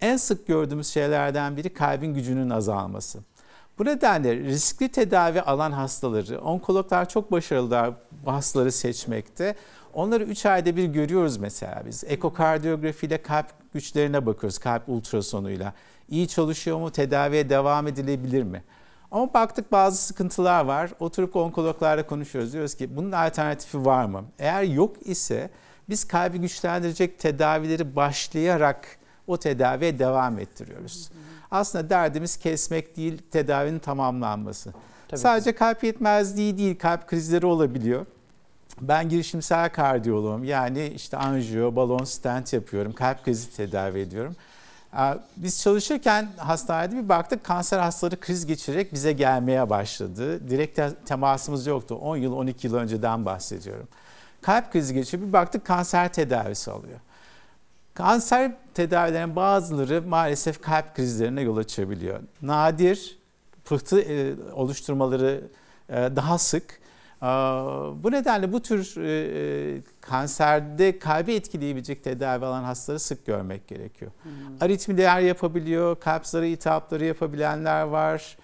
En sık gördüğümüz şeylerden biri kalbin gücünün azalması. Bu nedenle riskli tedavi alan hastaları, onkologlar çok başarılılar bu hastaları seçmekte. Onları 3 ayda bir görüyoruz mesela biz. Ekokardiyografiyle kalp güçlerine bakıyoruz, kalp ultrasonuyla. İyi çalışıyor mu, tedaviye devam edilebilir mi? Ama baktık bazı sıkıntılar var. Oturup onkologlarla konuşuyoruz. Diyoruz ki bunun alternatifi var mı? Eğer yok ise biz kalbi güçlendirecek tedavileri başlayarak o tedaviye devam ettiriyoruz. Hı hı aslında derdimiz kesmek değil, tedavinin tamamlanması. Tabii. Sadece kalp yetmezliği değil, kalp krizleri olabiliyor. Ben girişimsel kardiyoloğum. Yani işte anjiyo, balon, stent yapıyorum. Kalp krizi tedavi ediyorum. Biz çalışırken hastanede bir baktık kanser hastaları kriz geçirerek bize gelmeye başladı. Direkt temasımız yoktu. 10 yıl, 12 yıl önceden bahsediyorum. Kalp krizi geçiyor. Bir baktık kanser tedavisi alıyor. Kanser tedavilerinin bazıları maalesef kalp krizlerine yol açabiliyor. Nadir pıhtı e, oluşturmaları e, daha sık. Bu nedenle bu tür e, kanserde kalbi etkileyebilecek tedavi alan hastaları sık görmek gerekiyor. Hmm. Aritmiler yapabiliyor, kalp zarı iltihapları yapabilenler var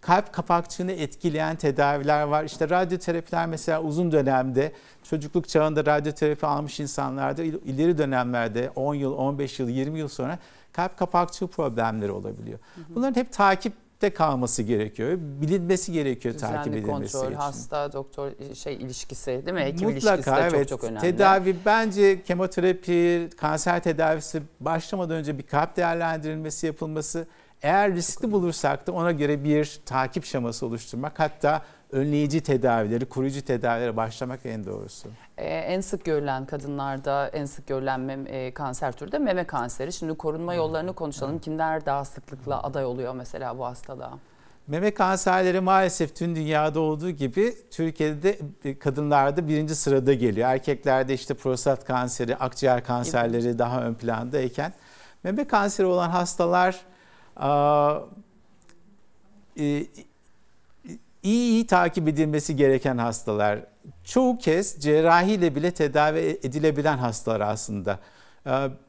kalp kapakçığını etkileyen tedaviler var. İşte radyoterapiler mesela uzun dönemde çocukluk çağında radyoterapi almış insanlarda ileri dönemlerde 10 yıl, 15 yıl, 20 yıl sonra kalp kapakçığı problemleri olabiliyor. Bunların hep takipte kalması gerekiyor. Bilinmesi gerekiyor Düzenli takip edilmesi kontrol, için. hasta doktor şey ilişkisi değil mi? Hekim Mutlaka, ilişkisi de evet. çok çok önemli. Tedavi bence kemoterapi, kanser tedavisi başlamadan önce bir kalp değerlendirilmesi yapılması eğer riskli bulursak da ona göre bir takip şeması oluşturmak hatta önleyici tedavileri, koruyucu tedavilere başlamak en doğrusu. Ee, en sık görülen kadınlarda en sık görülen mem, e, kanser türü de meme kanseri. Şimdi korunma yollarını konuşalım. Kimler daha sıklıkla aday oluyor mesela bu hastalığa? Meme kanserleri maalesef tüm dünyada olduğu gibi Türkiye'de de e, kadınlarda birinci sırada geliyor. Erkeklerde işte prostat kanseri, akciğer kanserleri daha ön plandayken meme kanseri olan hastalar e, iyi, iyi takip edilmesi gereken hastalar. Çoğu kez cerrahiyle bile tedavi edilebilen hastalar aslında.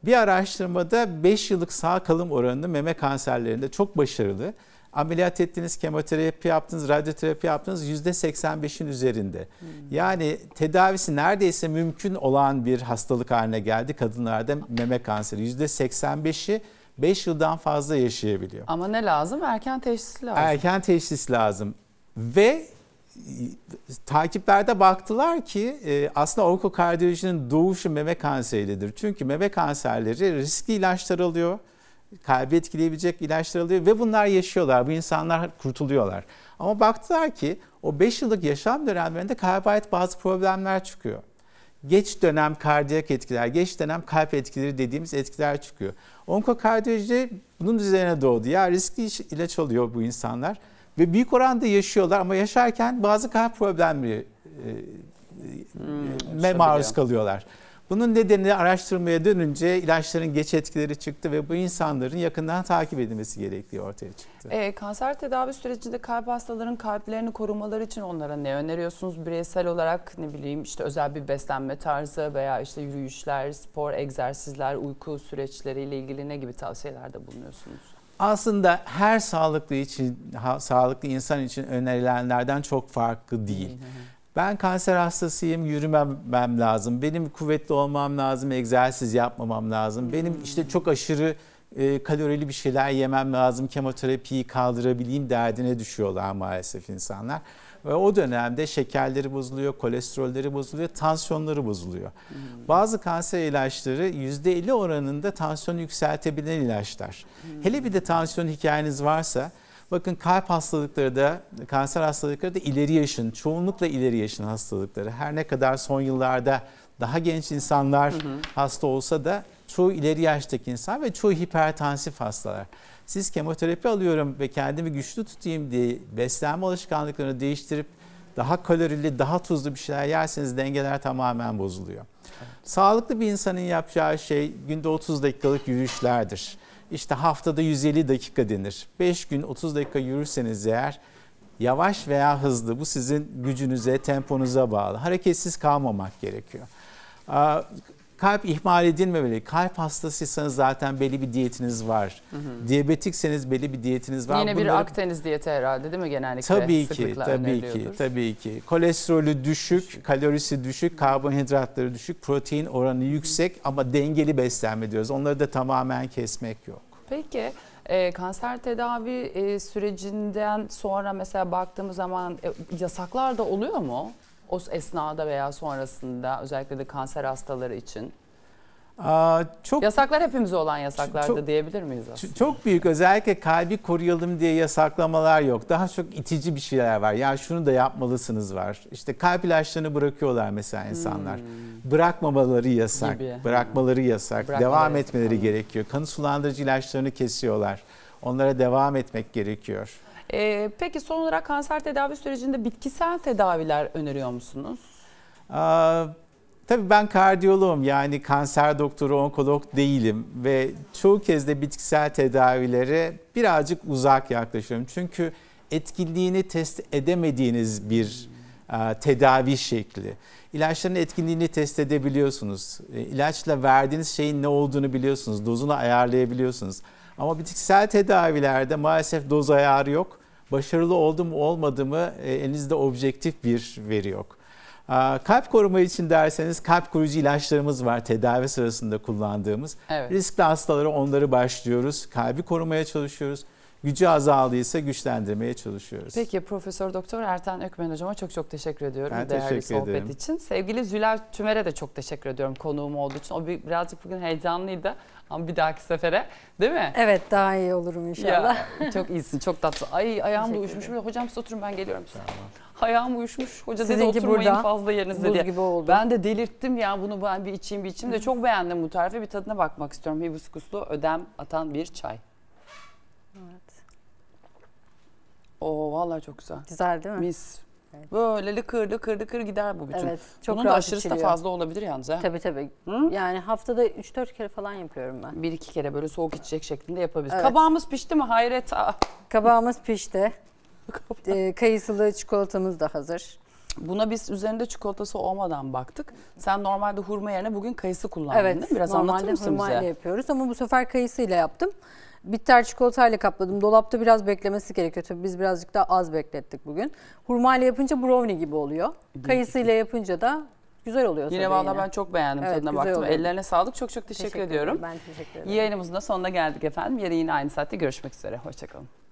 Bir araştırmada 5 yıllık sağ kalım oranını meme kanserlerinde çok başarılı. Ameliyat ettiğiniz kemoterapi yaptınız, radyoterapi yaptınız %85'in üzerinde. Hmm. Yani tedavisi neredeyse mümkün olan bir hastalık haline geldi kadınlarda meme kanseri. %85'i 5 yıldan fazla yaşayabiliyor. Ama ne lazım? Erken teşhis lazım. Erken teşhis lazım. Ve e, takiplerde baktılar ki e, aslında onkokardiyolojinin doğuşu meme kanseridir. Çünkü meme kanserleri riskli ilaçlar alıyor, kalbi etkileyebilecek ilaçlar alıyor ve bunlar yaşıyorlar. Bu insanlar kurtuluyorlar. Ama baktılar ki o 5 yıllık yaşam dönemlerinde kalbe ait bazı problemler çıkıyor geç dönem kardiyak etkiler, geç dönem kalp etkileri dediğimiz etkiler çıkıyor. Onkokardiyoloji bunun üzerine doğdu. Ya riskli ilaç oluyor bu insanlar ve büyük oranda yaşıyorlar ama yaşarken bazı kalp problemleri e, e hmm, maruz kalıyorlar. Bunun nedenini araştırmaya dönünce ilaçların geç etkileri çıktı ve bu insanların yakından takip edilmesi gerektiği ortaya çıktı. E, kanser tedavi sürecinde kalp hastaların kalplerini korumaları için onlara ne öneriyorsunuz? Bireysel olarak ne bileyim işte özel bir beslenme tarzı veya işte yürüyüşler, spor, egzersizler, uyku süreçleriyle ilgili ne gibi tavsiyelerde bulunuyorsunuz? aslında her sağlıklı için ha, sağlıklı insan için önerilenlerden çok farklı değil. Ben kanser hastasıyım, yürümemem lazım. Benim kuvvetli olmam lazım, egzersiz yapmamam lazım. Benim işte hmm. çok aşırı e, kalorili bir şeyler yemem lazım, kemoterapiyi kaldırabileyim derdine düşüyorlar maalesef insanlar. Ve o dönemde şekerleri bozuluyor, kolesterolleri bozuluyor, tansiyonları bozuluyor. Hmm. Bazı kanser ilaçları %50 oranında tansiyonu yükseltebilen ilaçlar. Hmm. Hele bir de tansiyon hikayeniz varsa Bakın kalp hastalıkları da, kanser hastalıkları da ileri yaşın, çoğunlukla ileri yaşın hastalıkları. Her ne kadar son yıllarda daha genç insanlar hı hı. hasta olsa da çoğu ileri yaştaki insan ve çoğu hipertansif hastalar. Siz kemoterapi alıyorum ve kendimi güçlü tutayım diye beslenme alışkanlıklarını değiştirip daha kalorili, daha tuzlu bir şeyler yerseniz dengeler tamamen bozuluyor. Evet. Sağlıklı bir insanın yapacağı şey günde 30 dakikalık yürüyüşlerdir işte haftada 150 dakika denir. 5 gün 30 dakika yürürseniz eğer yavaş veya hızlı bu sizin gücünüze, temponuza bağlı. Hareketsiz kalmamak gerekiyor. Kalp ihmal edilmemeli. Kalp hastasıysanız zaten belli bir diyetiniz var. Hı hı. Diyabetikseniz belli bir diyetiniz var. Yine Bunları... bir Akdeniz diyeti herhalde değil mi genellikle? Tabii ki, tabii ki, tabii ki. Kolesterolü düşük, kalorisi düşük, karbonhidratları düşük, protein oranı yüksek ama dengeli beslenme diyoruz. Onları da tamamen kesmek yok. Peki. E, kanser tedavi e, sürecinden sonra mesela baktığımız zaman e, yasaklar da oluyor mu? O esnada veya sonrasında özellikle de kanser hastaları için. Aa, çok Yasaklar hepimize olan yasaklardı çok, diyebilir miyiz aslında? Çok büyük özellikle kalbi koruyalım diye yasaklamalar yok. Daha çok itici bir şeyler var. Yani şunu da yapmalısınız var. İşte kalp ilaçlarını bırakıyorlar mesela insanlar. Hmm. Bırakmamaları yasak. Gibi. Bırakmaları yasak. Bırakmaları devam yasak. etmeleri gerekiyor. Kanı sulandırıcı ilaçlarını kesiyorlar. Onlara devam etmek gerekiyor. E, peki son olarak kanser tedavi sürecinde bitkisel tedaviler öneriyor musunuz? Aa, tabii ben kardiyoloğum yani kanser doktoru, onkolog değilim ve çoğu kez de bitkisel tedavilere birazcık uzak yaklaşıyorum. Çünkü etkinliğini test edemediğiniz bir tedavi şekli. İlaçların etkinliğini test edebiliyorsunuz. E, ilaçla verdiğiniz şeyin ne olduğunu biliyorsunuz. Dozunu ayarlayabiliyorsunuz. Ama bitkisel tedavilerde maalesef doz ayarı yok başarılı oldum olmadı mı e, elinizde objektif bir veri yok. Kalp koruma için derseniz kalp koruyucu ilaçlarımız var tedavi sırasında kullandığımız. Evet. Riskli hastalara onları başlıyoruz. Kalbi korumaya çalışıyoruz. Gücü azaldıysa güçlendirmeye çalışıyoruz. Peki Profesör Doktor Ertan Ökmen hocama çok çok teşekkür ediyorum ben değerli teşekkür sohbet ederim. için. Sevgili Züler Tümer'e de çok teşekkür ediyorum konuğum olduğu için. O birazcık bugün heyecanlıydı. Ama bir dahaki sefere değil mi? Evet daha iyi olurum inşallah. Ya, çok iyisin çok tatlı. Ay ayağım da uyuşmuş. Hocam siz oturun ben geliyorum size. Tamam. Ayağım uyuşmuş. Hoca Sizinki dedi oturmayın burada, fazla yerinizde diye. gibi oldu. Ben de delirttim ya bunu ben bir içeyim bir içeyim de çok beğendim bu tarifi. Bir tadına bakmak istiyorum. Hibiskuslu ödem atan bir çay. Evet. Oo vallahi çok güzel. Güzel değil mi? Mis. Evet. Böyle lıkır lıkır lıkır gider bu bütün. Evet, çok Bunun da aşırı da fazla olabilir yalnız ha. Tabii tabii. Hı? Yani haftada 3-4 kere falan yapıyorum ben. Bir iki kere böyle soğuk içecek şeklinde yapabiliriz. Evet. Kabağımız pişti mi? Hayret. Aa. Kabağımız pişti. ee, kayısılı çikolatamız da hazır. Buna biz üzerinde çikolatası olmadan baktık. Sen normalde hurma yerine bugün kayısı kullandın evet, değil mi? Biraz anlatır mısın bize? Evet normalde hurma yapıyoruz ama bu sefer kayısıyla yaptım. Bitter çikolatayla kapladım. Dolapta biraz beklemesi gerekiyor. Tabii biz birazcık daha az beklettik bugün. Hurmayla yapınca brownie gibi oluyor. Kayısıyla yapınca da Güzel oluyor yine. valla ben çok beğendim evet, tadına baktım. Oldu. Ellerine sağlık. Çok çok teşekkür, teşekkür ediyorum. Ben teşekkür ederim. Yayınımızın da sonuna geldik efendim. Yarın yine aynı saatte görüşmek üzere. Hoşçakalın.